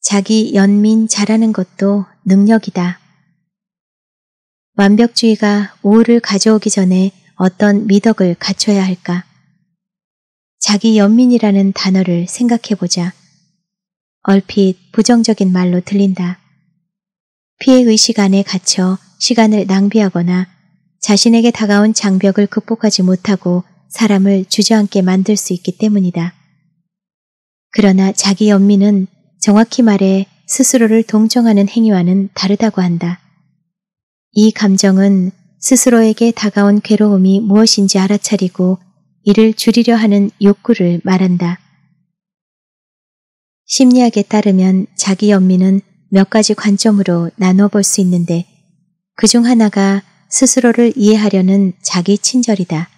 자기 연민 잘하는 것도 능력이다. 완벽주의가 우울을 가져오기 전에 어떤 미덕을 갖춰야 할까? 자기 연민이라는 단어를 생각해보자 얼핏 부정적인 말로 들린다. 피해 의식 안에 갇혀 시간을 낭비하거나 자신에게 다가온 장벽을 극복하지 못하고 사람을 주저앉게 만들 수 있기 때문이다. 그러나 자기 연민은 정확히 말해 스스로를 동정하는 행위와는 다르다고 한다. 이 감정은 스스로에게 다가온 괴로움이 무엇인지 알아차리고 이를 줄이려 하는 욕구를 말한다. 심리학에 따르면 자기 연민은 몇 가지 관점으로 나눠 볼 수 있는데 그 중 하나가 스스로를 이해하려는 자기 친절이다.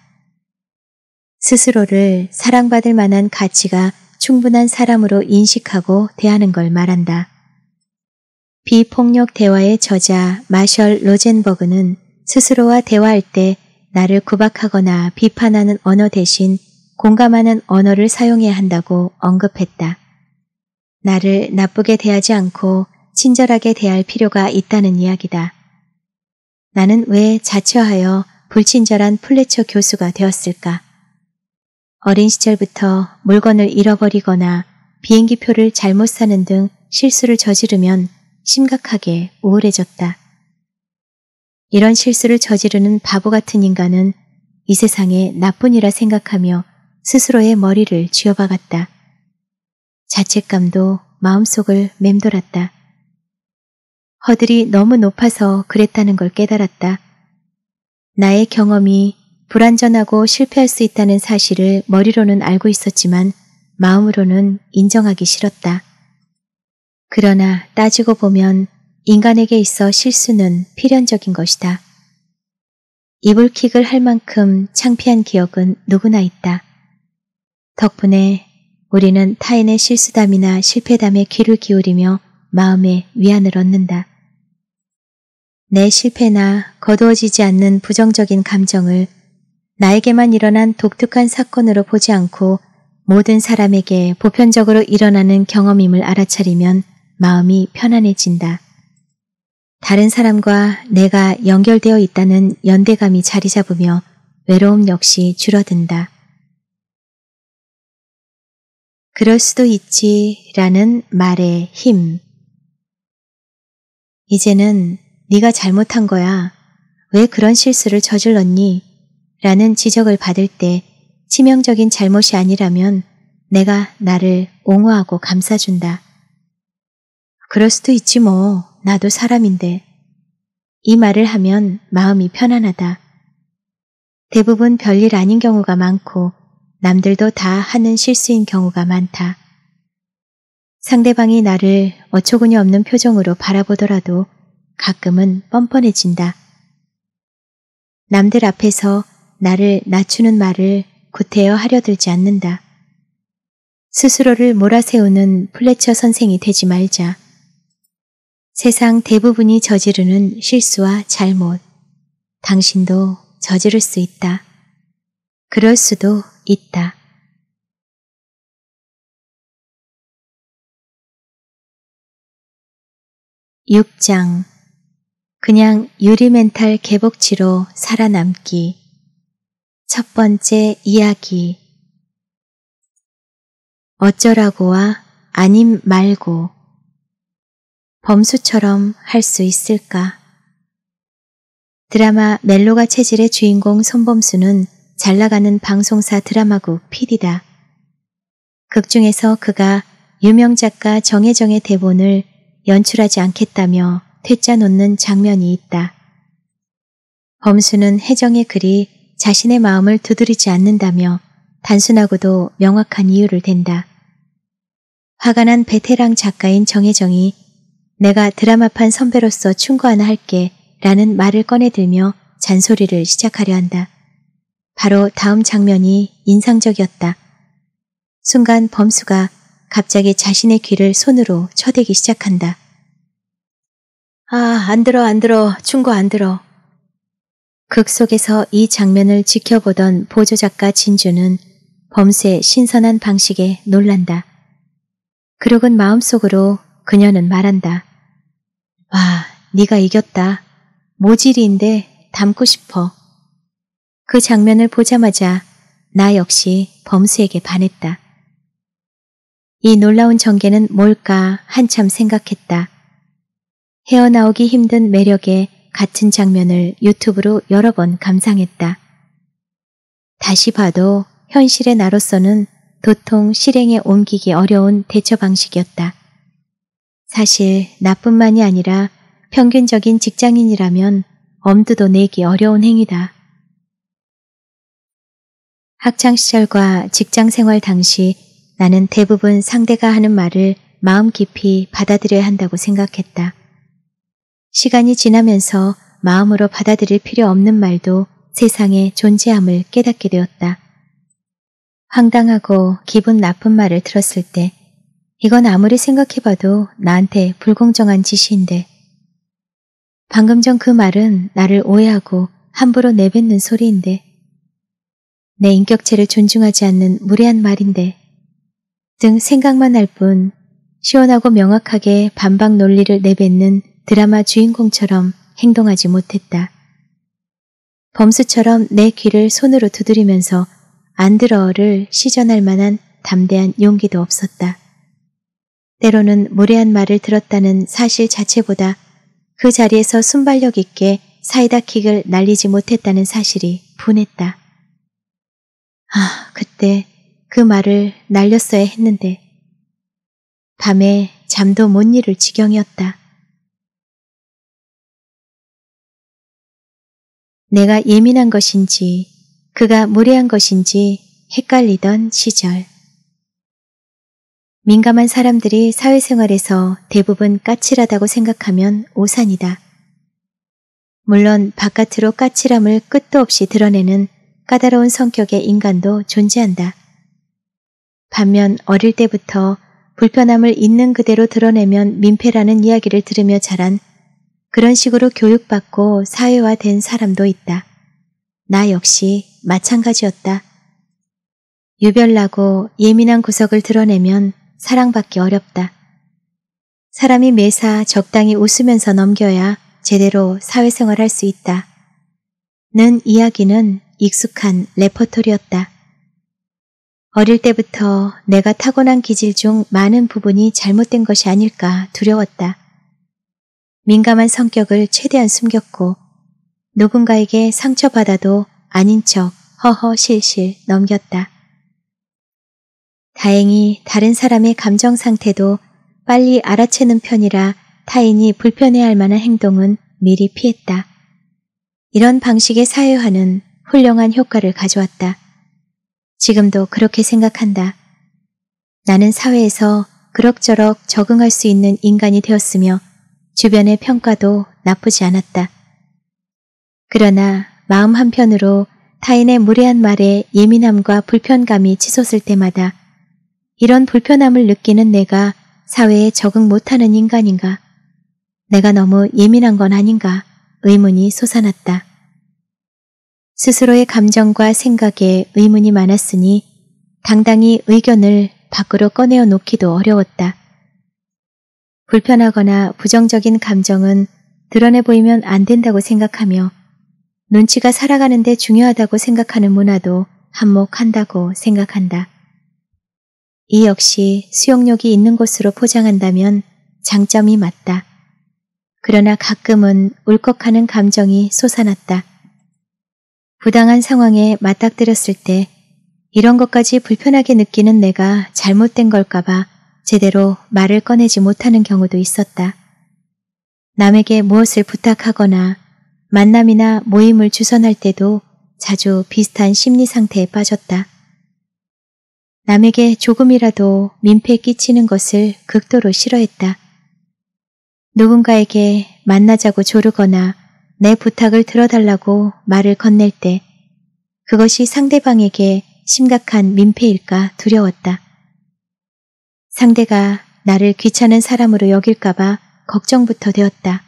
스스로를 사랑받을 만한 가치가 충분한 사람으로 인식하고 대하는 걸 말한다. 비폭력 대화의 저자 마셜 로젠버그는 스스로와 대화할 때 나를 구박하거나 비판하는 언어 대신 공감하는 언어를 사용해야 한다고 언급했다. 나를 나쁘게 대하지 않고 친절하게 대할 필요가 있다는 이야기다. 나는 왜 자처하여 불친절한 플레처 교수가 되었을까? 어린 시절부터 물건을 잃어버리거나 비행기표를 잘못 사는 등 실수를 저지르면 심각하게 우울해졌다. 이런 실수를 저지르는 바보 같은 인간은 이 세상에 나뿐이라 생각하며 스스로의 머리를 쥐어박았다. 자책감도 마음속을 맴돌았다. 허들이 너무 높아서 그랬다는 걸 깨달았다. 나의 경험이 불완전하고 실패할 수 있다는 사실을 머리로는 알고 있었지만 마음으로는 인정하기 싫었다. 그러나 따지고 보면 인간에게 있어 실수는 필연적인 것이다. 이불킥을 할 만큼 창피한 기억은 누구나 있다. 덕분에 우리는 타인의 실수담이나 실패담에 귀를 기울이며 마음에 위안을 얻는다. 내 실패나 거두어지지 않는 부정적인 감정을 나에게만 일어난 독특한 사건으로 보지 않고 모든 사람에게 보편적으로 일어나는 경험임을 알아차리면 마음이 편안해진다. 다른 사람과 내가 연결되어 있다는 연대감이 자리 잡으며 외로움 역시 줄어든다. 그럴 수도 있지 라는 말의 힘. 이제는 네가 잘못한 거야. 왜 그런 실수를 저질렀니? 라는 지적을 받을 때 치명적인 잘못이 아니라면 내가 나를 옹호하고 감싸준다. 그럴 수도 있지 뭐. 나도 사람인데 이 말을 하면 마음이 편안하다. 대부분 별일 아닌 경우가 많고 남들도 다 하는 실수인 경우가 많다. 상대방이 나를 어처구니 없는 표정으로 바라보더라도 가끔은 뻔뻔해진다. 남들 앞에서 나를 낮추는 말을 구태여 하려 들지 않는다. 스스로를 몰아세우는 플래처 선생이 되지 말자. 세상 대부분이 저지르는 실수와 잘못, 당신도 저지를 수 있다. 그럴 수도 있다. 6장 그냥 유리멘탈 개복치로 살아남기 첫 번째 이야기 어쩌라고와 아님 말고 범수처럼 할 수 있을까? 드라마 멜로가 체질의 주인공 손범수는 잘 나가는 방송사 드라마국 PD다. 극 중에서 그가 유명 작가 정혜정의 대본을 연출하지 않겠다며 퇴짜 놓는 장면이 있다. 범수는 혜정의 글이 자신의 마음을 두드리지 않는다며 단순하고도 명확한 이유를 댄다. 화가 난 베테랑 작가인 정혜정이 내가 드라마판 선배로서 충고 하나 할게 라는 말을 꺼내들며 잔소리를 시작하려 한다. 바로 다음 장면이 인상적이었다. 순간 범수가 갑자기 자신의 귀를 손으로 쳐대기 시작한다. 아, 안 들어, 안 들어, 충고 안 들어. 극 속에서 이 장면을 지켜보던 보조작가 진주는 범수의 신선한 방식에 놀란다. 그러곤 마음속으로 그녀는 말한다. 와, 아, 네가 이겼다. 모질인데 닮고 싶어. 그 장면을 보자마자 나 역시 범수에게 반했다. 이 놀라운 전개는 뭘까 한참 생각했다. 헤어나오기 힘든 매력에 같은 장면을 유튜브로 여러 번 감상했다. 다시 봐도 현실의 나로서는 도통 실행에 옮기기 어려운 대처 방식이었다. 사실 나뿐만이 아니라 평균적인 직장인이라면 엄두도 내기 어려운 행위다. 학창시절과 직장생활 당시 나는 대부분 상대가 하는 말을 마음 깊이 받아들여야 한다고 생각했다. 시간이 지나면서 마음으로 받아들일 필요 없는 말도 세상의 존재함을 깨닫게 되었다. 황당하고 기분 나쁜 말을 들었을 때 이건 아무리 생각해봐도 나한테 불공정한 짓인데. 방금 전 그 말은 나를 오해하고 함부로 내뱉는 소리인데. 내 인격체를 존중하지 않는 무례한 말인데. 등 생각만 할 뿐 시원하고 명확하게 반박 논리를 내뱉는 드라마 주인공처럼 행동하지 못했다. 범수처럼 내 귀를 손으로 두드리면서 안 들어를 시전할 만한 담대한 용기도 없었다. 때로는 무례한 말을 들었다는 사실 자체보다 그 자리에서 순발력 있게 사이다킥을 날리지 못했다는 사실이 분했다. 아, 그때 그 말을 날렸어야 했는데 밤에 잠도 못 이룰 지경이었다. 내가 예민한 것인지 그가 무례한 것인지 헷갈리던 시절 민감한 사람들이 사회생활에서 대부분 까칠하다고 생각하면 오산이다. 물론 바깥으로 까칠함을 끝도 없이 드러내는 까다로운 성격의 인간도 존재한다. 반면 어릴 때부터 불편함을 있는 그대로 드러내면 민폐라는 이야기를 들으며 자란 그런 식으로 교육받고 사회화된 사람도 있다. 나 역시 마찬가지였다. 유별나고 예민한 구석을 드러내면 사랑받기 어렵다. 사람이 매사 적당히 웃으면서 넘겨야 제대로 사회생활 할수 있다. 는 이야기는 익숙한 레퍼토리였다. 어릴 때부터 내가 타고난 기질 중 많은 부분이 잘못된 것이 아닐까 두려웠다. 민감한 성격을 최대한 숨겼고 누군가에게 상처받아도 아닌 척 허허실실 넘겼다. 다행히 다른 사람의 감정 상태도 빨리 알아채는 편이라 타인이 불편해할 만한 행동은 미리 피했다. 이런 방식의 사회화는 훌륭한 효과를 가져왔다. 지금도 그렇게 생각한다. 나는 사회에서 그럭저럭 적응할 수 있는 인간이 되었으며 주변의 평가도 나쁘지 않았다. 그러나 마음 한편으로 타인의 무례한 말에 예민함과 불편감이 치솟을 때마다 이런 불편함을 느끼는 내가 사회에 적응 못하는 인간인가? 내가 너무 예민한 건 아닌가? 의문이 솟아났다. 스스로의 감정과 생각에 의문이 많았으니 당당히 의견을 밖으로 꺼내어 놓기도 어려웠다. 불편하거나 부정적인 감정은 드러내 보이면 안 된다고 생각하며 눈치가 살아가는데 중요하다고 생각하는 문화도 한몫한다고 생각한다. 이 역시 수용력이 있는 곳으로 포장한다면 장점이 맞다. 그러나 가끔은 울컥하는 감정이 솟아났다. 부당한 상황에 맞닥뜨렸을 때 이런 것까지 불편하게 느끼는 내가 잘못된 걸까봐 제대로 말을 꺼내지 못하는 경우도 있었다. 남에게 무엇을 부탁하거나 만남이나 모임을 주선할 때도 자주 비슷한 심리 상태에 빠졌다. 남에게 조금이라도 민폐 끼치는 것을 극도로 싫어했다. 누군가에게 만나자고 조르거나 내 부탁을 들어달라고 말을 건넬 때 그것이 상대방에게 심각한 민폐일까 두려웠다. 상대가 나를 귀찮은 사람으로 여길까봐 걱정부터 되었다.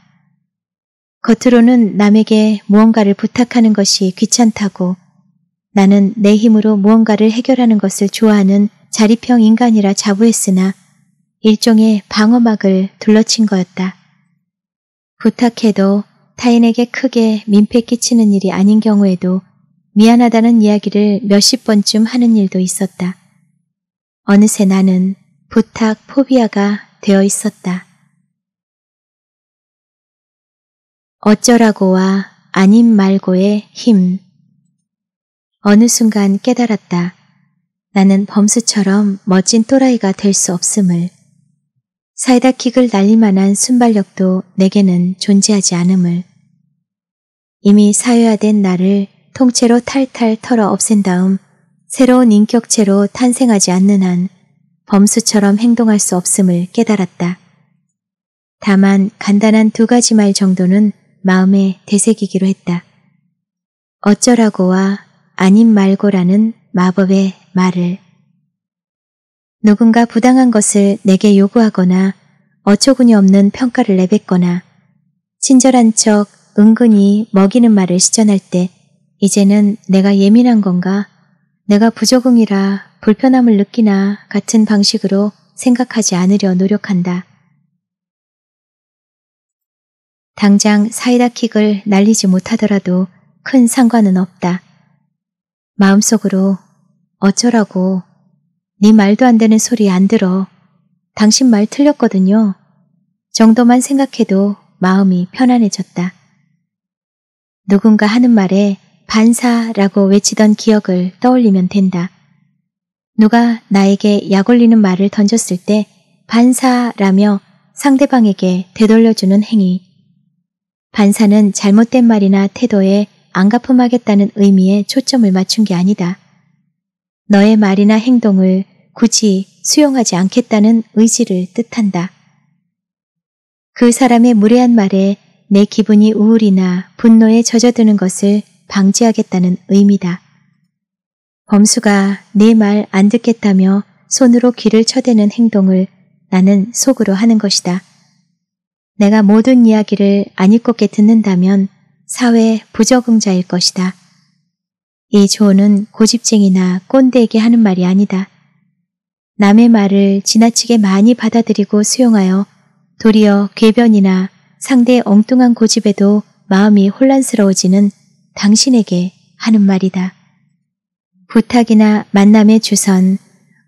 겉으로는 남에게 무언가를 부탁하는 것이 귀찮다고 나는 내 힘으로 무언가를 해결하는 것을 좋아하는 자립형 인간이라 자부했으나 일종의 방어막을 둘러친 거였다. 부탁해도 타인에게 크게 민폐 끼치는 일이 아닌 경우에도 미안하다는 이야기를 몇십 번쯤 하는 일도 있었다. 어느새 나는 부탁 포비아가 되어 있었다. 어쩌라고와 아님 말고의 힘 어느 순간 깨달았다. 나는 범수처럼 멋진 또라이가 될 수 없음을. 사이다킥을 날릴 만한 순발력도 내게는 존재하지 않음을. 이미 사회화된 나를 통째로 탈탈 털어 없앤 다음 새로운 인격체로 탄생하지 않는 한 범수처럼 행동할 수 없음을 깨달았다. 다만 간단한 두 가지 말 정도는 마음에 되새기기로 했다. 어쩌라고와 아님 말고라는 마법의 말을 누군가 부당한 것을 내게 요구하거나 어처구니 없는 평가를 내뱉거나 친절한 척 은근히 먹이는 말을 시전할 때 이제는 내가 예민한 건가 내가 부적응이라 불편함을 느끼나 같은 방식으로 생각하지 않으려 노력한다. 당장 사이다킥을 날리지 못하더라도 큰 상관은 없다. 마음속으로 어쩌라고 네 말도 안 되는 소리 안 들어 당신 말 틀렸거든요 정도만 생각해도 마음이 편안해졌다. 누군가 하는 말에 반사라고 외치던 기억을 떠올리면 된다. 누가 나에게 약 올리는 말을 던졌을 때 반사라며 상대방에게 되돌려주는 행위. 반사는 잘못된 말이나 태도에 안 갚음하겠다는 의미에 초점을 맞춘 게 아니다. 너의 말이나 행동을 굳이 수용하지 않겠다는 의지를 뜻한다. 그 사람의 무례한 말에 내 기분이 우울이나 분노에 젖어드는 것을 방지하겠다는 의미다. 범수가 내 말안 네 듣겠다며 손으로 귀를 쳐대는 행동을 나는 속으로 하는 것이다. 내가 모든 이야기를 안 읽고 게 듣는다면 사회 부적응자일 것이다. 이 조언은 고집쟁이나 꼰대에게 하는 말이 아니다. 남의 말을 지나치게 많이 받아들이고 수용하여 도리어 괴변이나 상대의 엉뚱한 고집에도 마음이 혼란스러워지는 당신에게 하는 말이다. 부탁이나 만남의 주선,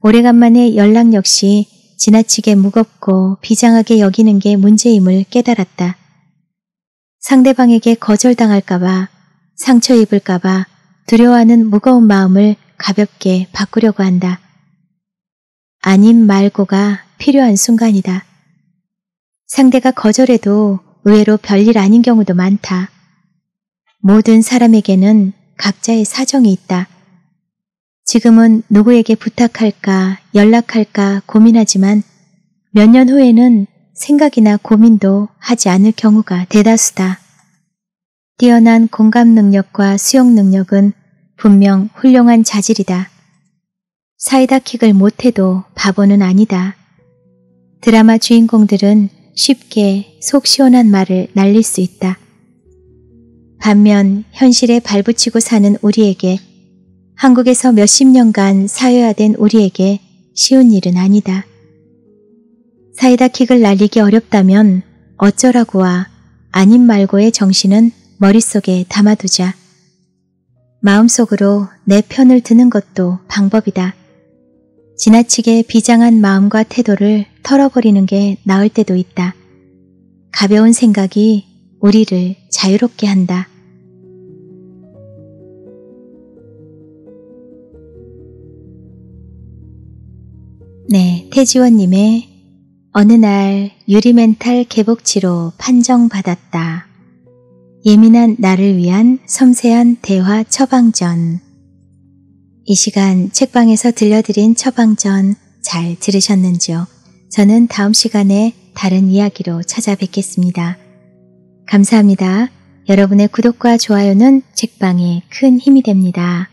오래간만에 연락 역시 지나치게 무겁고 비장하게 여기는 게 문제임을 깨달았다. 상대방에게 거절당할까봐 상처 입을까봐 두려워하는 무거운 마음을 가볍게 바꾸려고 한다. 아님 말고가 필요한 순간이다. 상대가 거절해도 의외로 별일 아닌 경우도 많다. 모든 사람에게는 각자의 사정이 있다. 지금은 누구에게 부탁할까 연락할까 고민하지만 몇 년 후에는 생각이나 고민도 하지 않을 경우가 대다수다. 뛰어난 공감 능력과 수용 능력은 분명 훌륭한 자질이다. 사이다 킥을 못해도 바보는 아니다. 드라마 주인공들은 쉽게 속 시원한 말을 날릴 수 있다. 반면 현실에 발붙이고 사는 우리에게 한국에서 몇십 년간 사회화된 우리에게 쉬운 일은 아니다. 사이다 킥을 날리기 어렵다면 어쩌라고와 아님 말고의 정신은 머릿속에 담아두자. 마음속으로 내 편을 드는 것도 방법이다. 지나치게 비장한 마음과 태도를 털어버리는 게 나을 때도 있다. 가벼운 생각이 우리를 자유롭게 한다. 네, 태지원님의 어느 날 유리멘탈 개복치로 판정받았다. 예민한 나를 위한 섬세한 대화 처방전. 이 시간 책방에서 들려드린 처방전 잘 들으셨는지요? 저는 다음 시간에 다른 이야기로 찾아뵙겠습니다. 감사합니다. 여러분의 구독과 좋아요는 책방에 큰 힘이 됩니다.